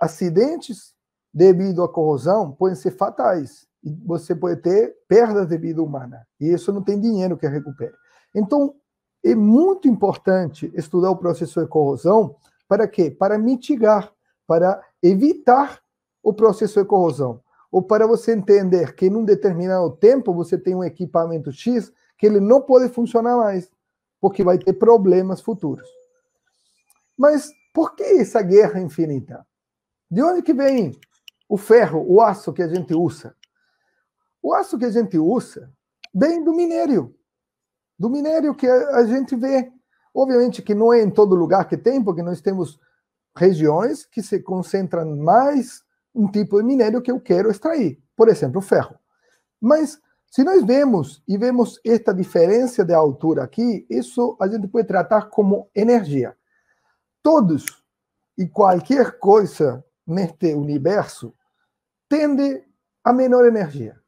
acidentes devido à corrosão podem ser fatais você pode ter perda de vida humana. E isso não tem dinheiro que recupere. Então, é muito importante estudar o processo de corrosão para quê? Para mitigar, para evitar o processo de corrosão. Ou para você entender que em um determinado tempo você tem um equipamento X que ele não pode funcionar mais, porque vai ter problemas futuros. Mas por que essa guerra infinita? De onde que vem o ferro, o aço que a gente usa? O aço que a gente usa vem do minério, do minério que a gente vê. Obviamente que não é em todo lugar que tem, porque nós temos regiões que se concentram mais um tipo de minério que eu quero extrair, por exemplo, o ferro. Mas se nós vemos e vemos esta diferença de altura aqui, isso a gente pode tratar como energia. Todos e qualquer coisa neste universo tende a menor energia.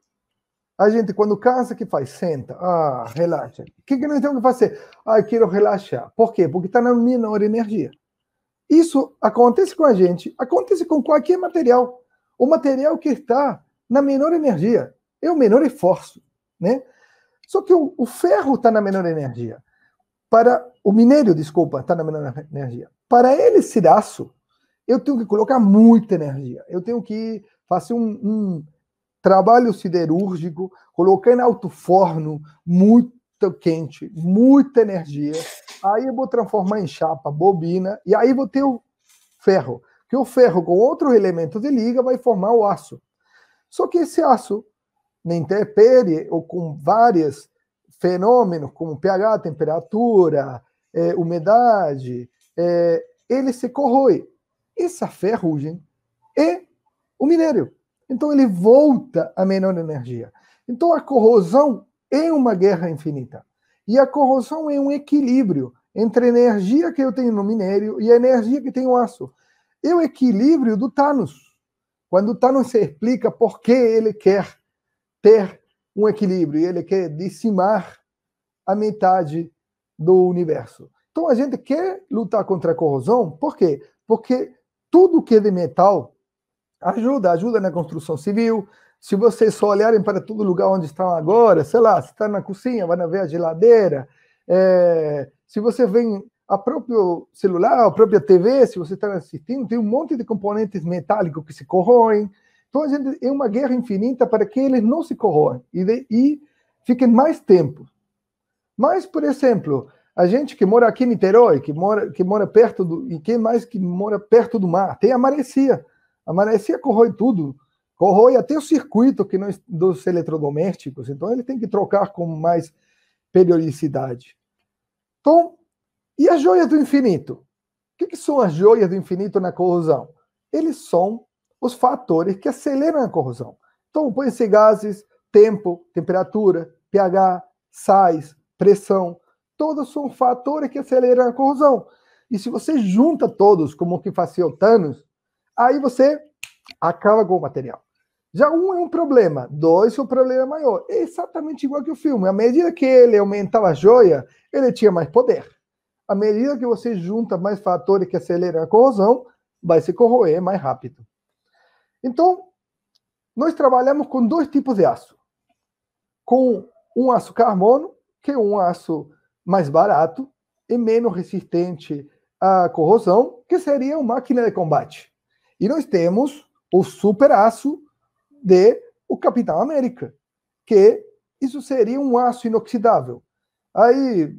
A gente, quando cansa, que faz? Senta. Ah, relaxa. O que, que nós temos que fazer? Ah, eu quero relaxar. Por quê? Porque está na menor energia. Isso acontece com a gente, acontece com qualquer material. O material que está na menor energia é o menor esforço, né? Só que o, o ferro está na menor energia. Para o minério, desculpa, está na menor energia. Para ele ser aço, eu tenho que colocar muita energia. Eu tenho que fazer um, um trabalho siderúrgico, coloquei no alto forno, muito quente, muita energia. Aí eu vou transformar em chapa, bobina, e aí vou ter o ferro. Que o ferro com outro elemento de liga vai formar o aço. Só que esse aço, na intempérie ou com vários fenômenos, como pH, temperatura, é, umidade, é, ele se corrói. Essa ferrugem é o minério. Então ele volta à menor energia. Então a corrosão é uma guerra infinita. E a corrosão é um equilíbrio entre a energia que eu tenho no minério e a energia que tem no aço. É o equilíbrio do Thanos. Quando o Thanos se explica por que ele quer ter um equilíbrio, ele quer decimar a metade do universo. Então a gente quer lutar contra a corrosão, por quê? Porque tudo que é de metal Ajuda, ajuda na construção civil. Se vocês só olharem para todo lugar onde estão agora, sei lá, se está na cozinha, vai ver a geladeira. É, se você vem a próprio celular, a própria TV, se você está assistindo, tem um monte de componentes metálicos que se corroem. Então, a gente, é uma guerra infinita para que eles não se corroem e, de, e fiquem mais tempo. Mas, por exemplo, a gente que mora aqui em Niterói, que mora, que mora perto do... E quem mais que mora perto do mar? Tem a maresia. A corroe corrói tudo, corrói até o circuito que não, dos eletrodomésticos, então ele tem que trocar com mais periodicidade. Então, e as joias do infinito? O que, que são as joias do infinito na corrosão? Eles são os fatores que aceleram a corrosão. Então, põe se gases, tempo, temperatura, pH, sais, pressão, todos são fatores que aceleram a corrosão. E se você junta todos, como o que fazia o Thanos, Aí você acaba com o material. Já um é um problema, dois é um problema maior. É exatamente igual que o filme. À medida que ele aumentava a joia, ele tinha mais poder. À medida que você junta mais fatores que aceleram a corrosão, vai se corroer mais rápido. Então, nós trabalhamos com dois tipos de aço. Com um aço carbono, que é um aço mais barato e menos resistente à corrosão, que seria uma máquina de combate. E nós temos o super aço de o Capitão América, que isso seria um aço inoxidável. Aí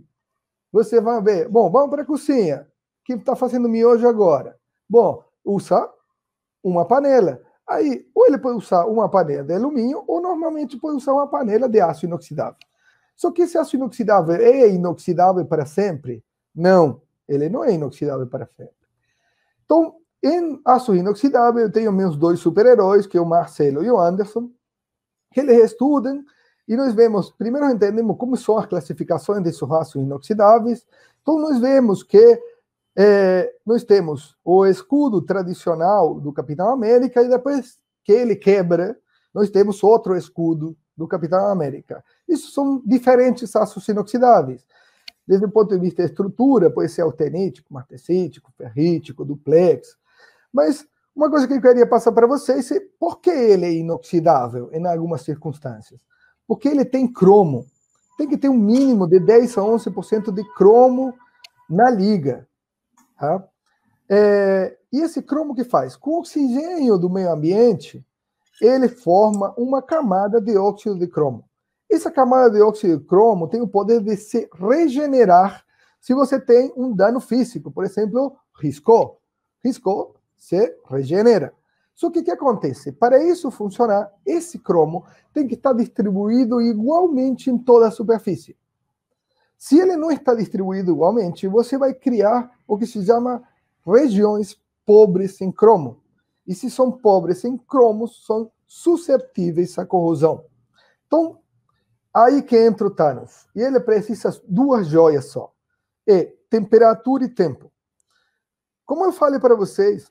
você vai ver, bom, vamos para a cozinha, que está fazendo miojo agora. Bom, usa uma panela. Aí, ou ele pode usar uma panela de alumínio, ou normalmente pode usar uma panela de aço inoxidável. Só que esse aço inoxidável é inoxidável para sempre? Não, ele não é inoxidável para sempre. Então, em aço inoxidável, eu tenho meus dois super-heróis, que é o Marcelo e o Anderson, que eles estudam e nós vemos, primeiro entendemos como são as classificações desses aços inoxidáveis, então nós vemos que é, eh, nós temos o escudo tradicional do Capitão América e depois que ele quebra, nós temos outro escudo do Capitão América. Isso são diferentes aços inoxidáveis. Desde o ponto de vista da estrutura, pode ser autenítico, martesítico, ferrítico, duplex, mas uma coisa que eu queria passar para vocês é por que ele é inoxidável em algumas circunstâncias? Porque ele tem cromo. Tem que ter um mínimo de 10 a 11% de cromo na liga. Tá? É, e esse cromo que faz? Com o oxigênio do meio ambiente, ele forma uma camada de óxido de cromo. Essa camada de óxido de cromo tem o poder de se regenerar se você tem um dano físico. Por exemplo, riscou. Riscou, se regenera. Só que o que acontece? Para isso funcionar, esse cromo tem que estar distribuído igualmente em toda a superfície. Se ele não está distribuído igualmente, você vai criar o que se chama regiões pobres em cromo. E se são pobres em cromos, são susceptíveis à corrosão. Então, aí que entra o Thanos. E ele precisa duas joias só: é temperatura e tempo. Como eu falei para vocês,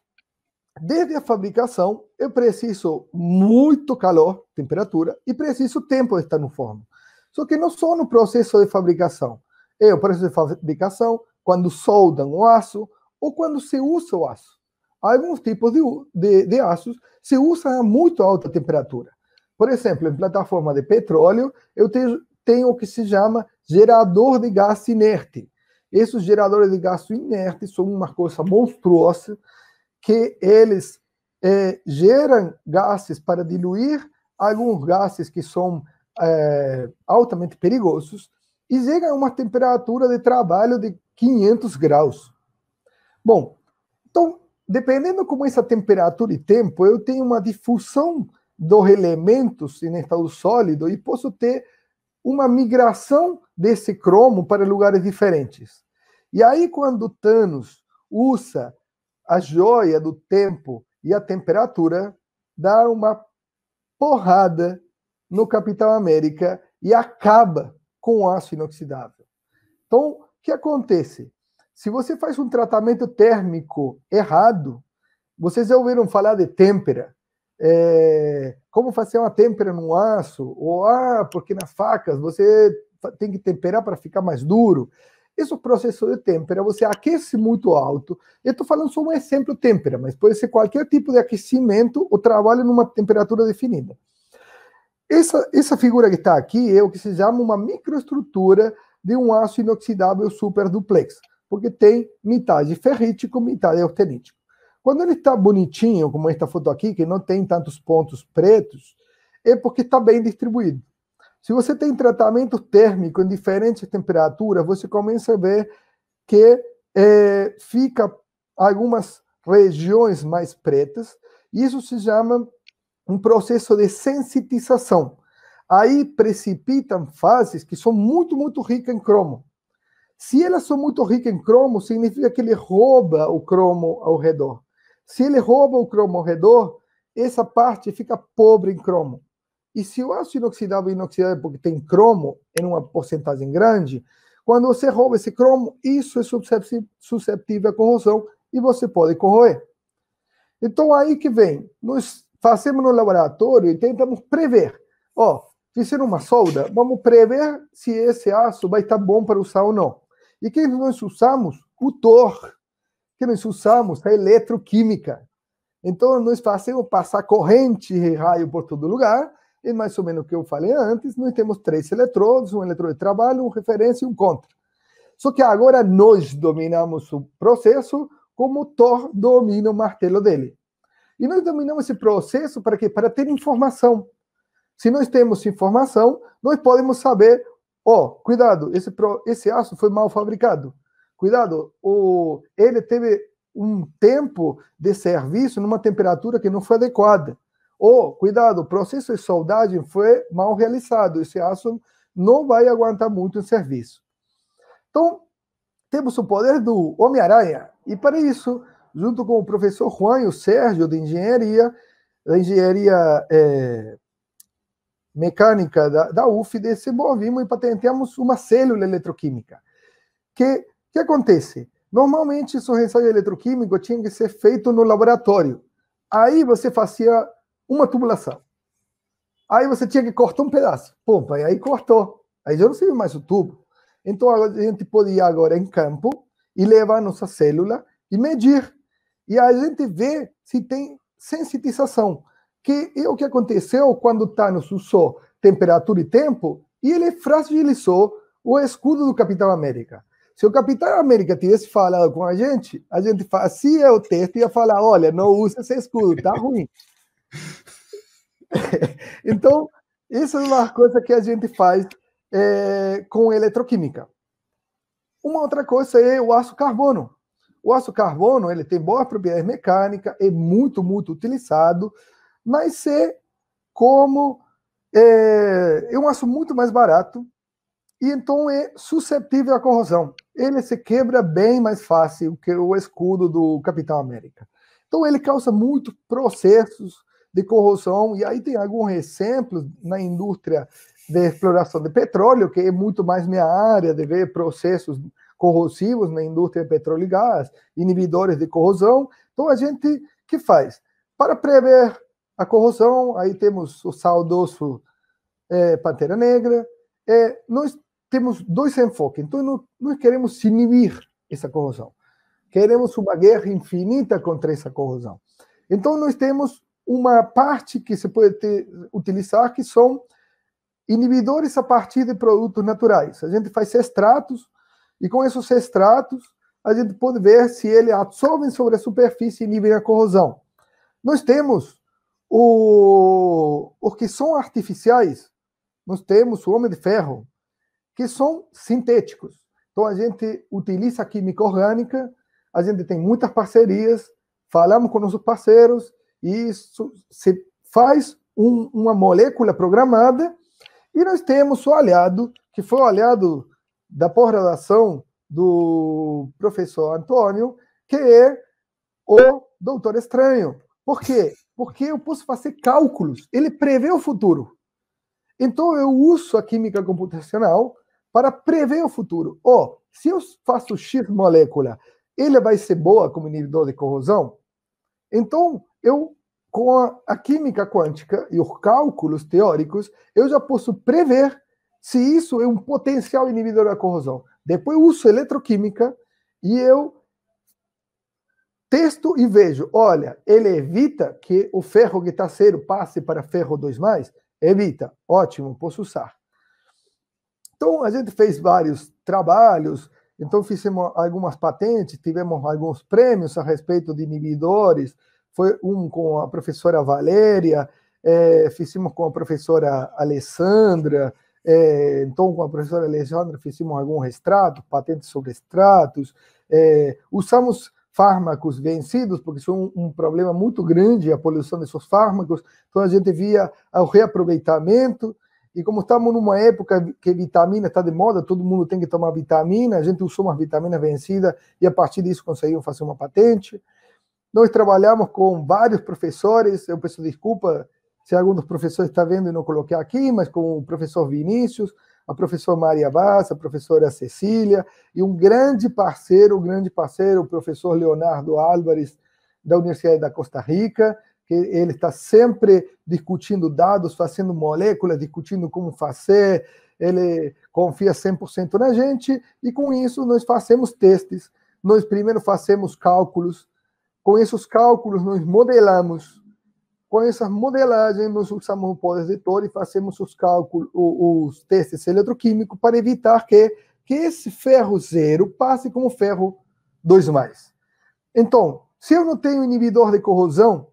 Desde a fabricação, eu preciso muito calor, temperatura, e preciso tempo de estar no forno. Só que não só no processo de fabricação. É o processo de fabricação, quando soldam o aço, ou quando se usa o aço. Alguns tipos de, de, de aços se usam a muito alta temperatura. Por exemplo, em plataforma de petróleo, eu tenho, tenho o que se chama gerador de gás inerte. Esses geradores de gás inerte são uma coisa monstruosa que eles é, geram gases para diluir alguns gases que são é, altamente perigosos e chegam a uma temperatura de trabalho de 500 graus. Bom, então, dependendo como essa temperatura e tempo, eu tenho uma difusão dos elementos em estado sólido e posso ter uma migração desse cromo para lugares diferentes. E aí, quando Thanos usa a joia do tempo e a temperatura dá uma porrada no Capitão América e acaba com o aço inoxidável. Então, o que acontece? Se você faz um tratamento térmico errado, vocês já ouviram falar de têmpera. É, como fazer uma têmpera no aço? Ou, ah, porque nas facas você tem que temperar para ficar mais duro. Esse processo de têmpera você aquece muito alto. Eu estou falando só um exemplo têmpera, mas pode ser qualquer tipo de aquecimento ou trabalho numa temperatura definida. Essa, essa figura que está aqui é o que se chama uma microestrutura de um aço inoxidável superduplex, porque tem metade ferrítico, metade austenítico. Quando ele está bonitinho, como esta foto aqui, que não tem tantos pontos pretos, é porque está bem distribuído. Se você tem tratamento térmico em diferentes temperaturas, você começa a ver que é, fica algumas regiões mais pretas. Isso se chama um processo de sensitização. Aí precipitam fases que são muito, muito ricas em cromo. Se elas são muito ricas em cromo, significa que ele rouba o cromo ao redor. Se ele rouba o cromo ao redor, essa parte fica pobre em cromo. E se o aço inoxidável é inoxidável porque tem cromo em uma porcentagem grande, quando você rouba esse cromo, isso é susceptível à corrosão e você pode corroer. Então aí que vem, nós fazemos no laboratório e tentamos prever. Ó, fizeram uma solda, vamos prever se esse aço vai estar bom para usar ou não. E quem nós usamos? O TOR, que nós usamos a eletroquímica. Então nós fazemos passar corrente e raio por todo lugar é mais ou menos o que eu falei antes, nós temos três eletrodos, um eletrodo de trabalho, um referência e um contra. Só que agora nós dominamos o processo como Thor domina o martelo dele. E nós dominamos esse processo para quê? Para ter informação. Se nós temos informação, nós podemos saber, ó, oh, cuidado, esse, esse aço foi mal fabricado. Cuidado, o, ele teve um tempo de serviço numa temperatura que não foi adequada. Ou, oh, cuidado, o processo de soldagem foi mal realizado, esse aço não vai aguentar muito o serviço. Então, temos o poder do Homem-Aranha, e para isso, junto com o professor Juan e o Sérgio de Engenharia, da Engenharia é, Mecânica da, da UF, desenvolvimos e patenteamos uma célula eletroquímica. Que que acontece? Normalmente, o ensaio eletroquímico tinha que ser feito no laboratório. Aí você fazia uma tubulação. Aí você tinha que cortar um pedaço. Pô, e aí cortou. Aí já não serve mais o tubo. Então a gente pode ir agora em campo e levar nossa célula e medir. E a gente vê se tem sensitização, que é o que aconteceu quando está no usou temperatura e tempo e ele fragilizou o escudo do Capitão América. Se o Capitão América tivesse falado com a gente, a gente fazia o teste e ia falar: olha, não usa esse escudo, tá ruim. então, isso é uma coisa que a gente faz é, com eletroquímica. Uma outra coisa é o aço carbono. O aço carbono ele tem boas propriedades mecânicas, é muito, muito utilizado, mas é como é, é um aço muito mais barato e então é suscetível à corrosão. Ele se quebra bem mais fácil que o escudo do Capitão América. Então ele causa muitos processos de corrosão. E aí tem alguns exemplos na indústria de exploração de petróleo, que é muito mais minha área de ver processos corrosivos na indústria de petróleo e gás, inibidores de corrosão. Então a gente que faz? Para prever a corrosão, aí temos o saudoso é, Pantera Negra. É, nós temos dois enfoques. Então não, nós queremos inibir essa corrosão. Queremos uma guerra infinita contra essa corrosão. Então nós temos uma parte que se pode ter, utilizar que são inibidores a partir de produtos naturais. A gente faz extratos e com esses extratos a gente pode ver se ele absorve sobre a superfície e inibem a corrosão. Nós temos o, os que são artificiais, nós temos o homem de ferro, que são sintéticos. Então a gente utiliza a química orgânica, a gente tem muitas parcerias, falamos com nossos parceiros, e isso se faz um, uma molécula programada e nós temos o aliado, que foi o aliado da pós do professor Antônio, que é o Doutor Estranho. Por quê? Porque eu posso fazer cálculos, ele prevê o futuro. Então eu uso a química computacional para prever o futuro. Ó, oh, se eu faço X molécula, ele vai ser boa como inibidor de corrosão? Então, eu com a, a química quântica e os cálculos teóricos, eu já posso prever se isso é um potencial inibidor da corrosão. Depois eu uso eletroquímica e eu texto e vejo, olha, ele evita que o ferro que está zero passe para ferro 2 mais? Evita. Ótimo, posso usar. Então, a gente fez vários trabalhos, então fizemos algumas patentes, tivemos alguns prêmios a respeito de inibidores, foi um com a professora Valéria, é, fizemos com a professora Alessandra, é, então com a professora Alessandra fizemos algum extratos, patentes sobre extratos, é, usamos fármacos vencidos, porque são é um, um, problema muito grande, a poluição desses fármacos, então a gente via o reaproveitamento, e como estamos numa época que vitamina está de moda, todo mundo tem que tomar vitamina, a gente usou uma vitamina vencida e a partir disso conseguimos fazer uma patente. Nós trabalhamos com vários professores, eu peço desculpa se algum dos professores está vendo e não coloquei aqui, mas com o professor Vinícius, a professora Maria Vaz, a professora Cecília, e um grande parceiro, um grande parceiro, o professor Leonardo Álvares, da Universidade da Costa Rica, que ele está sempre discutindo dados, fazendo moléculas, discutindo como fazer, ele confia 100% na gente, e com isso nós fazemos testes, nós primeiro fazemos cálculos, com esses cálculos, nós modelamos. Com essas modelagens, nós usamos o poder detor e fazemos os cálculos, os testes eletroquímicos para evitar que, que esse ferro zero passe como ferro 2 mais. Então, se eu não tenho inibidor de corrosão,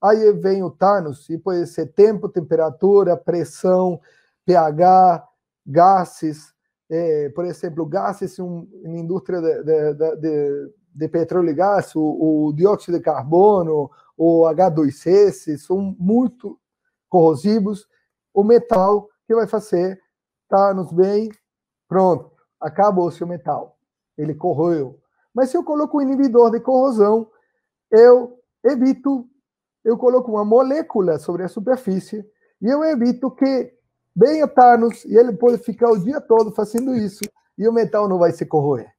aí vem o Thanos, e pode ser tempo, temperatura, pressão, pH, gases. É, por exemplo, gases em uma indústria de, de, de de petróleo e gás, o, o dióxido de carbono, o h 2 s são muito corrosivos. O metal, que vai fazer? Tá nos bem, pronto, acabou-se o metal. Ele corroeu. Mas se eu coloco um inibidor de corrosão, eu evito, eu coloco uma molécula sobre a superfície e eu evito que venha Thanos e ele pode ficar o dia todo fazendo isso e o metal não vai se corroer.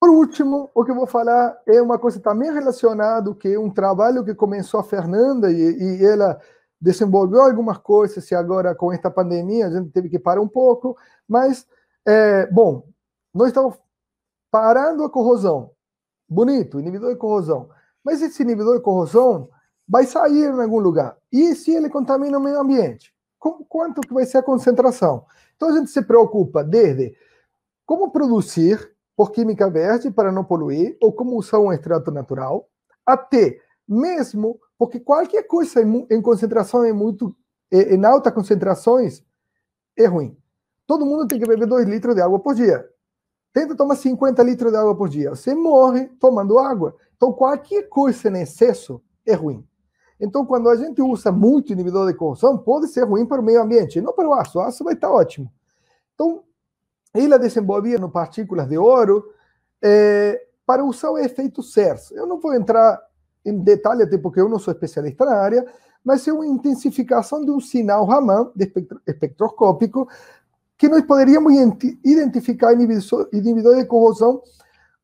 Por último, o que eu vou falar é uma coisa também relacionada, que é um trabalho que começou a Fernanda e, e ela desenvolveu algumas coisas e agora com esta pandemia a gente teve que parar um pouco, mas, é, bom, nós estamos parando a corrosão. Bonito, inibidor de corrosão. Mas esse inibidor de corrosão vai sair em algum lugar. E se ele contamina o meio ambiente? quanto que vai ser a concentração? Então a gente se preocupa desde como produzir por química verde para não poluir, ou como usar um extrato natural, até mesmo porque qualquer coisa em, em concentração é muito é, em altas concentrações é ruim. Todo mundo tem que beber 2 litros de água por dia. Tenta tomar 50 litros de água por dia. Você morre tomando água. Então, qualquer coisa em excesso é ruim. Então, quando a gente usa muito inibidor de corrosão, pode ser ruim para o meio ambiente. Não para o aço. O aço vai estar ótimo. Então, ela desenvolvia no partículas de ouro eh, para usar o efeito CERS. Eu não vou entrar em detalhe, até porque eu não sou especialista na área, mas é uma intensificação de um sinal Raman espectro, espectroscópico que nós poderíamos identificar inibidor, de corrosão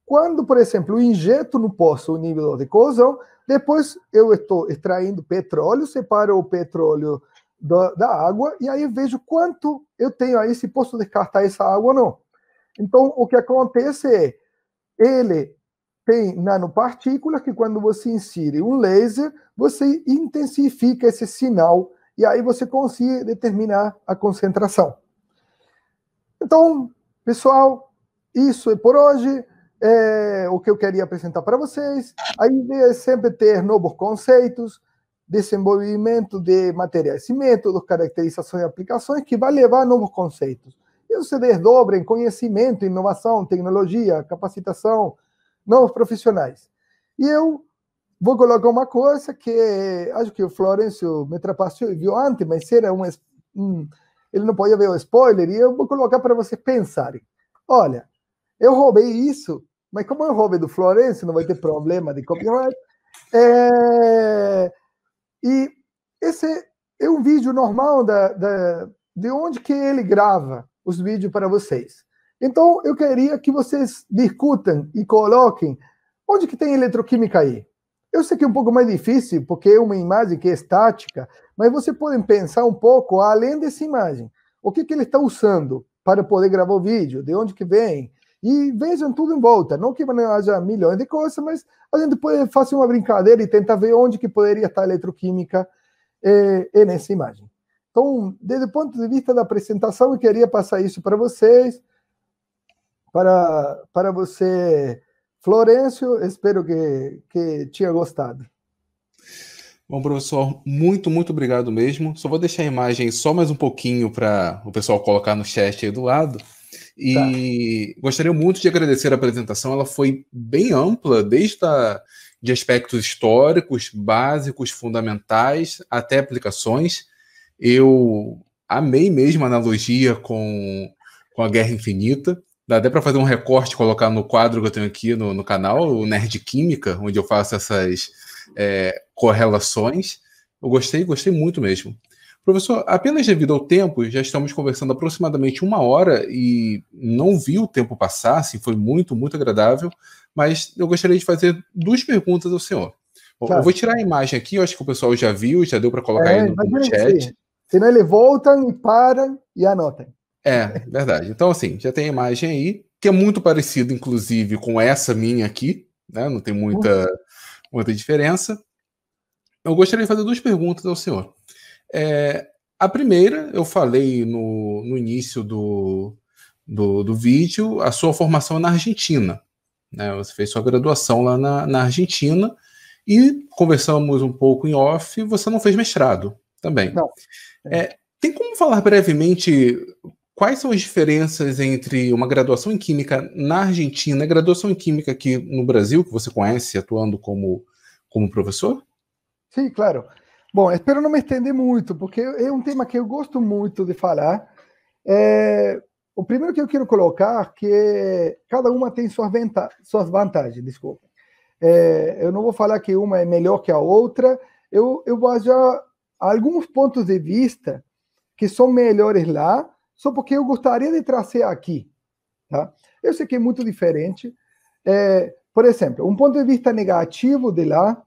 quando, por exemplo, eu injeto no poço o inibidor de corrosão, depois eu estou extraindo petróleo, separo o petróleo da, da água e aí vejo quanto eu tenho aí, se posso descartar essa água ou não. Então, o que acontece é, ele tem nanopartículas que quando você insere um laser, você intensifica esse sinal e aí você consegue determinar a concentração. Então, pessoal, isso é por hoje. É o que eu queria apresentar para vocês. A ideia é sempre ter novos conceitos, desenvolvimento de materiais e métodos, caracterizações e aplicações que vai levar a novos conceitos. Isso se desdobra em conhecimento, inovação, tecnologia, capacitação, novos profissionais. E eu vou colocar uma coisa que acho que o Florencio me trapaceou e viu antes, mas era um, um, ele não podia ver o spoiler, e eu vou colocar para vocês pensarem. Olha, eu roubei isso, mas como eu roubei do Florencio, não vai ter problema de copyright. É e esse é um vídeo normal da, da de onde que ele grava os vídeos para vocês. Então, eu queria que vocês discutam e coloquem onde que tem eletroquímica aí. Eu sei que é um pouco mais difícil, porque é uma imagem que é estática, mas vocês podem pensar um pouco além dessa imagem. O que, que ele está usando para poder gravar o vídeo? De onde que vem? E vejam tudo em volta. Não que não haja milhões de coisas, mas a gente pode fazer uma brincadeira e tentar ver onde que poderia estar a eletroquímica é, é nessa imagem. Então, desde o ponto de vista da apresentação, eu queria passar isso para vocês. Para, para você, Florencio, espero que, que tenha gostado. Bom, professor, muito, muito obrigado mesmo. Só vou deixar a imagem só mais um pouquinho para o pessoal colocar no chat aí do lado. E tá. gostaria muito de agradecer a apresentação, ela foi bem ampla, desde a, de aspectos históricos, básicos, fundamentais, até aplicações. Eu amei mesmo a analogia com, com a Guerra Infinita. Dá até para fazer um recorte, colocar no quadro que eu tenho aqui no, no canal, o Nerd Química, onde eu faço essas é, correlações. Eu gostei, gostei muito mesmo. Professor, apenas devido ao tempo, já estamos conversando aproximadamente uma hora e não vi o tempo passar, assim, foi muito, muito agradável, mas eu gostaria de fazer duas perguntas ao senhor. Claro. Eu vou tirar a imagem aqui, eu acho que o pessoal já viu, já deu para colocar é, aí no, no chat. Sim. Senão ele volta e para e anota. É, verdade. Então, assim, já tem a imagem aí, que é muito parecido, inclusive, com essa minha aqui, né? Não tem muita, uhum. muita diferença. Eu gostaria de fazer duas perguntas ao senhor. É, a primeira, eu falei no, no início do, do, do vídeo, a sua formação é na Argentina. Né? Você fez sua graduação lá na, na Argentina e conversamos um pouco em off, você não fez mestrado também. Não. É, tem como falar brevemente quais são as diferenças entre uma graduação em Química na Argentina e graduação em Química aqui no Brasil, que você conhece atuando como, como professor? Sim, claro. Bom, espero não me estender muito, porque é um tema que eu gosto muito de falar. É, o primeiro que eu quero colocar que é, cada uma tem suas, venta suas vantagens, desculpa. É, eu não vou falar que uma é melhor que a outra, eu, eu vou já alguns pontos de vista que são melhores lá, só porque eu gostaria de trazer aqui. Tá? Eu sei que é muito diferente. É, por exemplo, um ponto de vista negativo de lá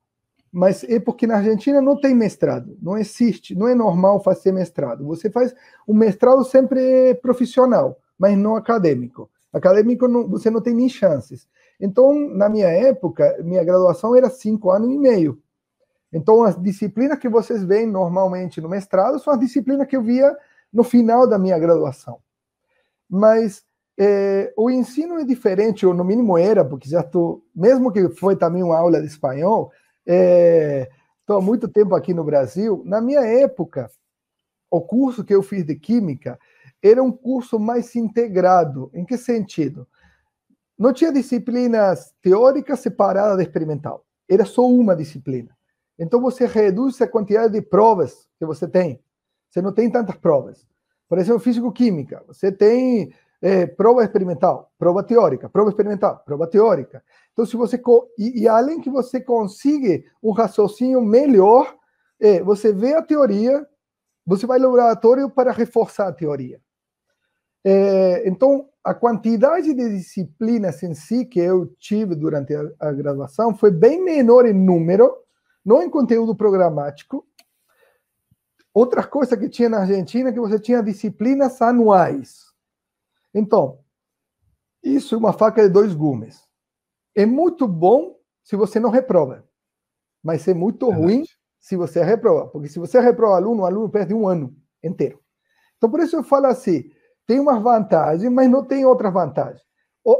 mas é porque na Argentina não tem mestrado, não existe, não é normal fazer mestrado. Você faz o mestrado sempre é profissional, mas não acadêmico. Acadêmico não, você não tem nem chances. Então, na minha época, minha graduação era cinco anos e meio. Então, as disciplinas que vocês veem normalmente no mestrado são as disciplinas que eu via no final da minha graduação. Mas é, o ensino é diferente, ou no mínimo era, porque já estou, mesmo que foi também uma aula de espanhol, Estou é, há muito tempo aqui no Brasil. Na minha época, o curso que eu fiz de Química era um curso mais integrado. Em que sentido? Não tinha disciplinas teóricas separadas da experimental. Era só uma disciplina. Então você reduz a quantidade de provas que você tem. Você não tem tantas provas. Por exemplo, físico-química. Você tem é, prova experimental, prova teórica, prova experimental, prova teórica. Então, se você e, e além que você consiga um raciocínio melhor, é, você vê a teoria, você vai ao laboratório para reforçar a teoria. É, então, a quantidade de disciplinas em si que eu tive durante a, a graduação foi bem menor em número, não em conteúdo programático, Outra coisa que tinha na Argentina é que você tinha disciplinas anuais. Então, isso é uma faca de dois gumes. É muito bom se você não reprova, mas é muito é ruim verdade. se você reprova, porque se você reprova aluno, o aluno perde um ano inteiro. Então, por isso eu falo assim: tem uma vantagem mas não tem outras vantagens.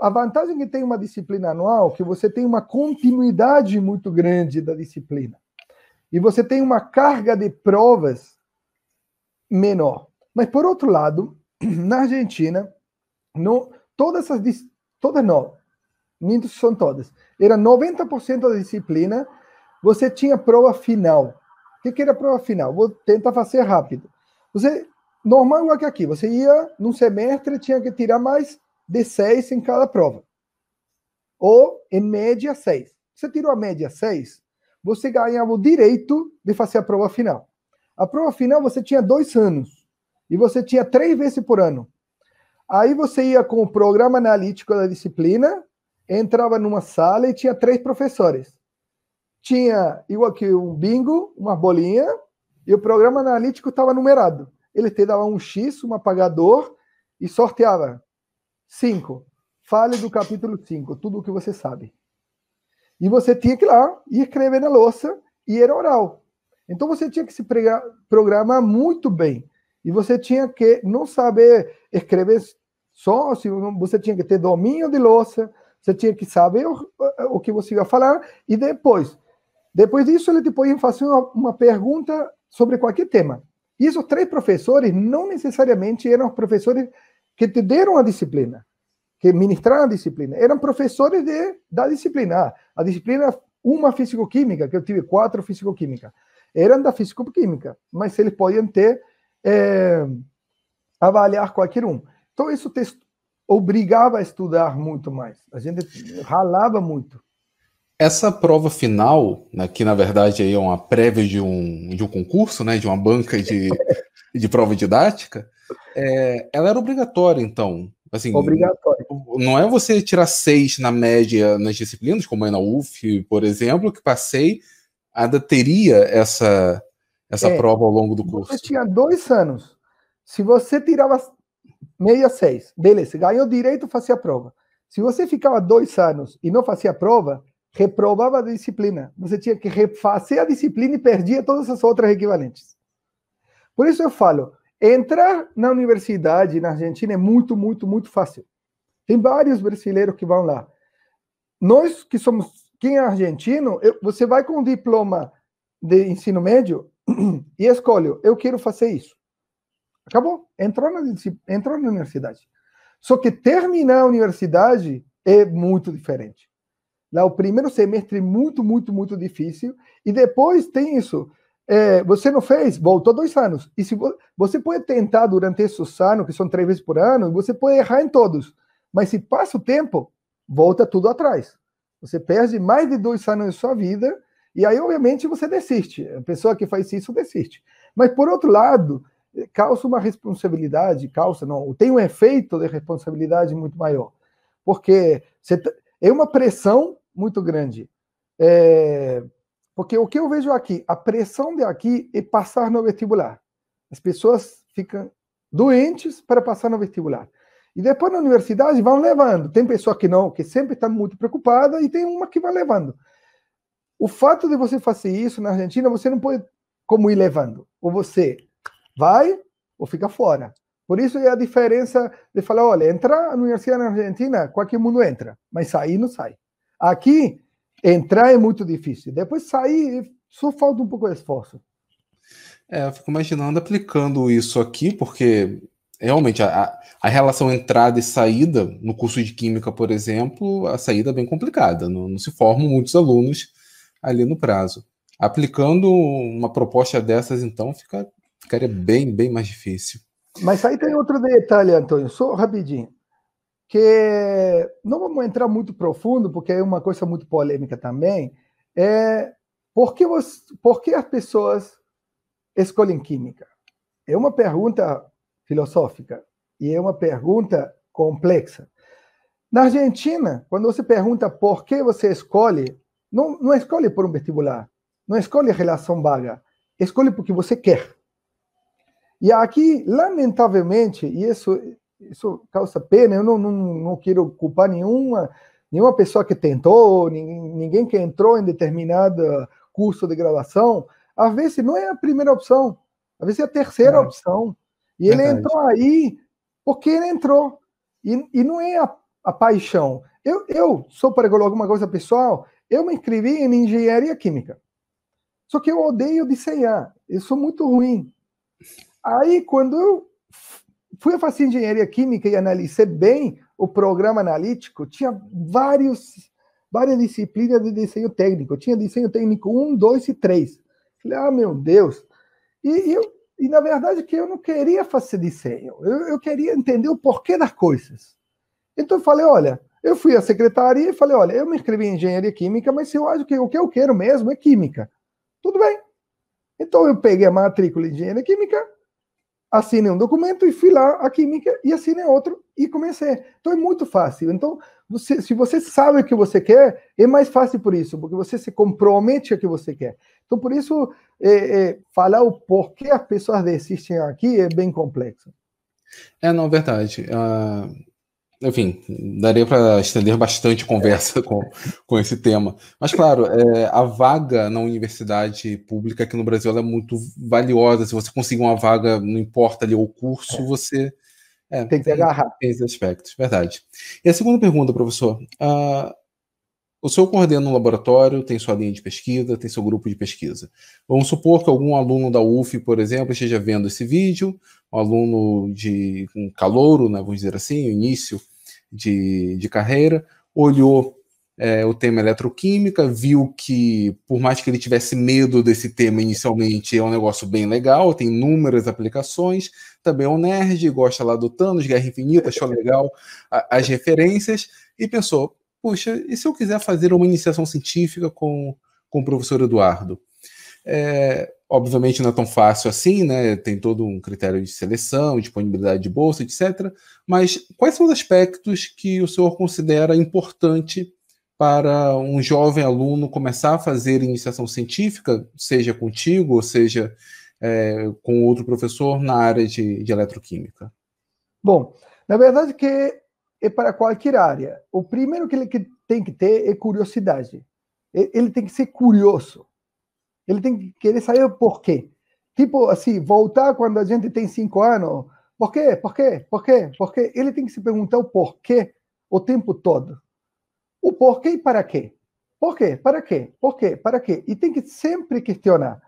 A vantagem é que tem uma disciplina anual, que você tem uma continuidade muito grande da disciplina. E você tem uma carga de provas menor. Mas, por outro lado, na Argentina, no, todas as todas não, minto são todas. Era 90% da disciplina, você tinha prova final. O que, que era prova final? Vou tentar fazer rápido. Você, normal igual que aqui, você ia num semestre, tinha que tirar mais de 6 em cada prova. Ou, em média, 6. Você tirou a média 6, você ganhava o direito de fazer a prova final. A prova final você tinha dois anos. E você tinha três vezes por ano. Aí você ia com o programa analítico da disciplina, entrava numa sala e tinha três professores. Tinha, igual que um bingo, uma bolinha, e o programa analítico estava numerado. Ele te dava um X, um apagador, e sorteava. Cinco. Fale do capítulo 5, tudo o que você sabe. E você tinha que ir lá e escrever na louça, e era oral. Então você tinha que se pregar, programar muito bem. E você tinha que não saber escrever só se você tinha que ter domínio de louça, você tinha que saber o, o que você ia falar e depois, depois disso ele depois ia fazer uma, uma pergunta sobre qualquer tema. E esses três professores não necessariamente eram professores que te deram a disciplina, que ministraram a disciplina. Eram professores de, da disciplina. Ah, a disciplina, uma físico-química, que eu tive quatro físico-química, eram da físico-química, mas eles podiam ter, é, avaliar qualquer um. Então, isso te obrigava a estudar muito mais. A gente ralava muito. Essa prova final, né, que na verdade é uma prévia de um, de um concurso, né, de uma banca de, de prova didática, é, ela era obrigatória, então. Assim, obrigatória. Não é você tirar seis na média nas disciplinas, como é na UF, por exemplo, que passei, ainda teria essa, essa é, prova ao longo do curso. Você tinha dois anos. Se você tirava 66. Beleza, ganhou direito, fazia a prova. Se você ficava dois anos e não fazia a prova, reprovava a disciplina. Você tinha que refazer a disciplina e perdia todas as outras equivalentes. Por isso eu falo, entrar na universidade na Argentina é muito, muito, muito fácil. Tem vários brasileiros que vão lá. Nós que somos, quem é argentino, eu, você vai com um diploma de ensino médio e escolhe, eu quero fazer isso. Acabou. Entrou na, entrou na universidade. Só que terminar a universidade é muito diferente. Lá o primeiro semestre é muito, muito, muito difícil. E depois tem isso. É, você não fez, voltou dois anos. E se você pode tentar durante esses anos, que são três vezes por ano, você pode errar em todos. Mas se passa o tempo, volta tudo atrás. Você perde mais de dois anos de sua vida e aí, obviamente, você desiste. A pessoa que faz isso desiste. Mas, por outro lado, causa uma responsabilidade, causa não, tem um efeito de responsabilidade muito maior, porque você, é uma pressão muito grande. É, porque o que eu vejo aqui, a pressão de aqui é passar no vestibular. As pessoas ficam doentes para passar no vestibular. E depois na universidade vão levando. Tem pessoa que não, que sempre está muito preocupada, e tem uma que vai levando. O fato de você fazer isso na Argentina, você não pode como ir levando. Ou você Vai ou fica fora. Por isso é a diferença de falar, olha, entrar na universidade na Argentina, qualquer mundo entra, mas sair não sai. Aqui, entrar é muito difícil. Depois sair, só falta um pouco de esforço. É, eu fico imaginando aplicando isso aqui, porque realmente a, a relação entrada e saída, no curso de Química, por exemplo, a saída é bem complicada, não, não se formam muitos alunos ali no prazo. Aplicando uma proposta dessas, então, fica é bem, bem mais difícil. Mas aí tem outro detalhe, Antônio, só rapidinho. Que não vamos entrar muito profundo, porque é uma coisa muito polêmica também. É por que, você, por que as pessoas escolhem química? É uma pergunta filosófica e é uma pergunta complexa. Na Argentina, quando você pergunta por que você escolhe, não, não escolhe por um vestibular, não escolhe relação vaga, escolhe porque você quer. E aqui, lamentavelmente, e isso, isso causa pena, eu não, não, não quero culpar nenhuma, nenhuma pessoa que tentou, ninguém, ninguém que entrou em determinado curso de graduação. às vezes não é a primeira opção, às vezes é a terceira é. opção. E Verdade. ele entrou aí porque ele entrou. E, e não é a, a paixão. Eu, eu sou para colocar alguma coisa pessoal, eu me inscrevi em engenharia química. Só que eu odeio de Eu sou muito ruim. Aí, quando eu fui a fazer engenharia química e analisei bem o programa analítico, tinha vários, várias disciplinas de desenho técnico. Eu tinha desenho técnico 1, 2 e 3. Falei, ah, meu Deus. E, eu, e na verdade, que eu não queria fazer desenho. Eu, eu queria entender o porquê das coisas. Então, eu falei, olha, eu fui à secretaria e falei, olha, eu me inscrevi em engenharia química, mas eu acho que o que eu quero mesmo é química. Tudo bem. Então, eu peguei a matrícula de engenharia química, assinei um documento e fui lá a química e assinei outro e comecei. Então é muito fácil. Então, você, se você sabe o que você quer, é mais fácil por isso, porque você se compromete o que você quer. Então, por isso, é, é, falar o porquê as pessoas desistem aqui é bem complexo. É, não, verdade. Uh, enfim, daria para estender bastante conversa com, com esse tema. Mas, claro, é, a vaga na universidade pública aqui no Brasil é muito valiosa. Se você conseguir uma vaga, não importa ali o curso, é. você. É, tem que tem, agarrar. Tem esses aspectos, verdade. E a segunda pergunta, professor. Uh, o senhor coordena um laboratório, tem sua linha de pesquisa, tem seu grupo de pesquisa. Vamos supor que algum aluno da UF, por exemplo, esteja vendo esse vídeo, um aluno de um calouro, né, vamos dizer assim, início de, de carreira, olhou é, o tema eletroquímica, viu que, por mais que ele tivesse medo desse tema inicialmente, é um negócio bem legal, tem inúmeras aplicações, também é um nerd, gosta lá do Thanos, Guerra Infinita, achou legal a, as referências, e pensou, Poxa, e se eu quiser fazer uma iniciação científica com, com o professor Eduardo? É, obviamente não é tão fácil assim, né? Tem todo um critério de seleção, disponibilidade de bolsa, etc. Mas quais são os aspectos que o senhor considera importante para um jovem aluno começar a fazer iniciação científica, seja contigo, ou seja é, com outro professor na área de, de eletroquímica? Bom, na verdade que é para qualquer área. O primeiro que ele tem que ter é curiosidade. Ele tem que ser curioso. Ele tem que querer saber o porquê. Tipo assim, voltar quando a gente tem cinco anos. Por quê? Por quê? Por quê? Por quê? Ele tem que se perguntar o porquê o tempo todo. O porquê e para quê? Por quê? Para quê? Por quê? Para quê? E tem que sempre questionar.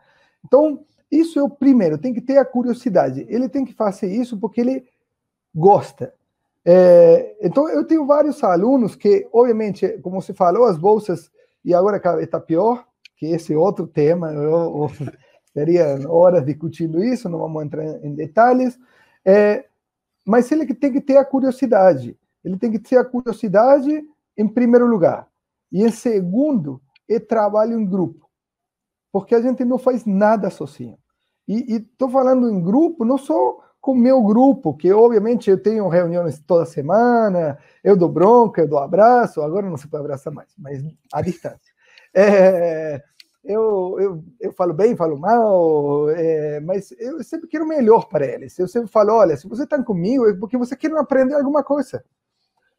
Então, isso é o primeiro, tem que ter a curiosidade. Ele tem que fazer isso porque ele gosta. É, então, eu tenho vários alunos que, obviamente, como se falou, as bolsas, e agora está pior, que esse outro tema, eu, eu teria horas discutindo isso, não vamos entrar em detalhes, é, mas ele tem que ter a curiosidade, ele tem que ter a curiosidade em primeiro lugar, e em segundo, é trabalho em grupo, porque a gente não faz nada sozinho. E estou falando em grupo, não só com o meu grupo, que obviamente eu tenho reuniões toda semana, eu dou bronca, eu dou abraço, agora não se pode abraçar mais, mas à distância. É, eu, eu, eu falo bem, falo mal, é, mas eu sempre quero o melhor para eles. Eu sempre falo, olha, se você está comigo é porque você quer aprender alguma coisa.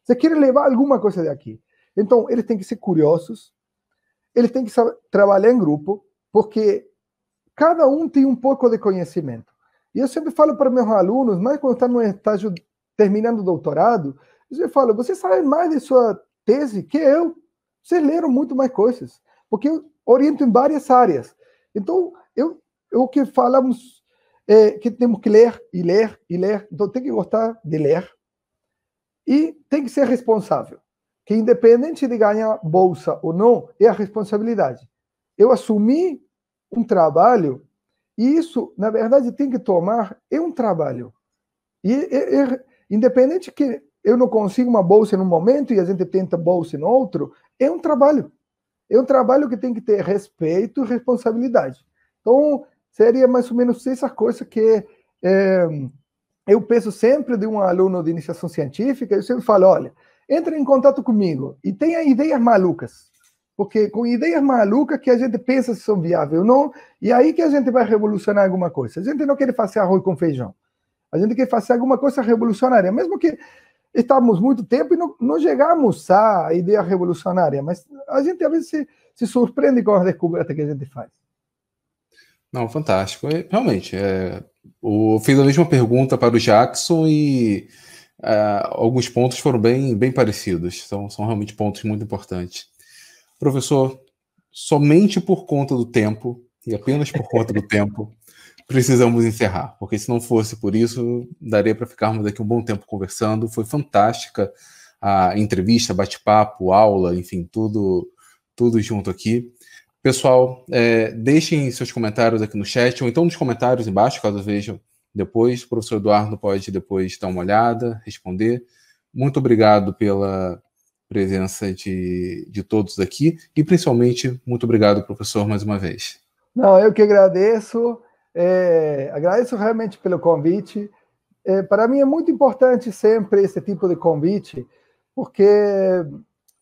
Você quer levar alguma coisa daqui. Então, eles têm que ser curiosos, eles têm que saber, trabalhar em grupo, porque cada um tem um pouco de conhecimento. E eu sempre falo para meus alunos, mais quando está no estágio terminando o doutorado, eu falo, vocês sabem mais de sua tese que eu. Vocês leram muito mais coisas, porque eu oriento em várias áreas. Então, eu, eu que falamos é, que temos que ler e ler e ler. Então, tem que gostar de ler e tem que ser responsável. Que independente de ganhar bolsa ou não, é a responsabilidade. Eu assumi um trabalho e isso, na verdade, tem que tomar é um trabalho. E, é, é, independente que eu não consiga uma bolsa num momento e a gente tenta bolsa no outro, é um trabalho. É um trabalho que tem que ter respeito e responsabilidade. Então, seria mais ou menos essa coisa que é, eu penso sempre de um aluno de iniciação científica, eu sempre falo, olha, entre em contato comigo e tenha ideias malucas porque com ideias malucas que a gente pensa se são viáveis ou não, e aí que a gente vai revolucionar alguma coisa. A gente não quer fazer arroz com feijão. A gente quer fazer alguma coisa revolucionária, mesmo que estamos muito tempo e não, não chegamos à ideia revolucionária, mas a gente às vezes se, se surpreende com as descobertas que a gente faz. Não, fantástico. É, realmente, é, eu fiz a mesma pergunta para o Jackson e é, alguns pontos foram bem, bem parecidos. São, são realmente pontos muito importantes. Professor, somente por conta do tempo, e apenas por conta do tempo, precisamos encerrar, porque se não fosse por isso, daria para ficarmos aqui um bom tempo conversando. Foi fantástica a entrevista, bate-papo, aula, enfim, tudo, tudo junto aqui. Pessoal, é, deixem seus comentários aqui no chat, ou então nos comentários embaixo, caso vejam depois. O professor Eduardo pode depois dar uma olhada, responder. Muito obrigado pela, presença de, de todos aqui. E principalmente, muito obrigado, professor, mais uma vez. Não, eu que agradeço. É, agradeço realmente pelo convite. É, para mim é muito importante sempre esse tipo de convite, porque,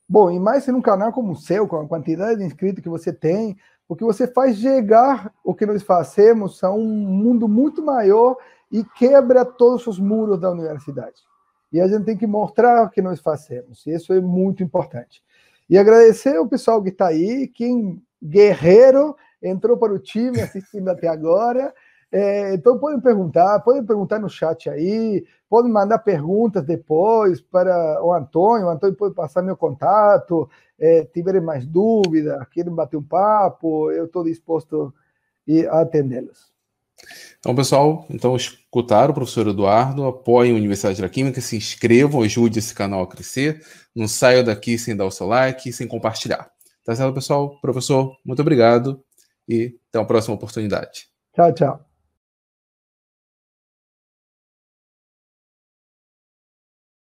bom, e mais em um canal como o seu, com a quantidade de inscritos que você tem, porque você faz chegar o que nós fazemos a um mundo muito maior e quebra todos os muros da universidade. E a gente tem que mostrar o que nós fazemos. Isso é muito importante. E agradecer o pessoal que está aí, quem guerreiro entrou para o time assistindo até agora. É, então podem perguntar, podem perguntar no chat aí, podem mandar perguntas depois para o Antônio, o Antônio pode passar meu contato, é, tiverem mais dúvidas, querem bater um papo, eu estou disposto a atendê-los. Então, pessoal, então escutaram o professor Eduardo, apoiem a Universidade da Química, se inscrevam, ajudem esse canal a crescer, não saiam daqui sem dar o seu like, sem compartilhar. Tá certo, pessoal? Professor, muito obrigado e até a próxima oportunidade. Tchau, tchau.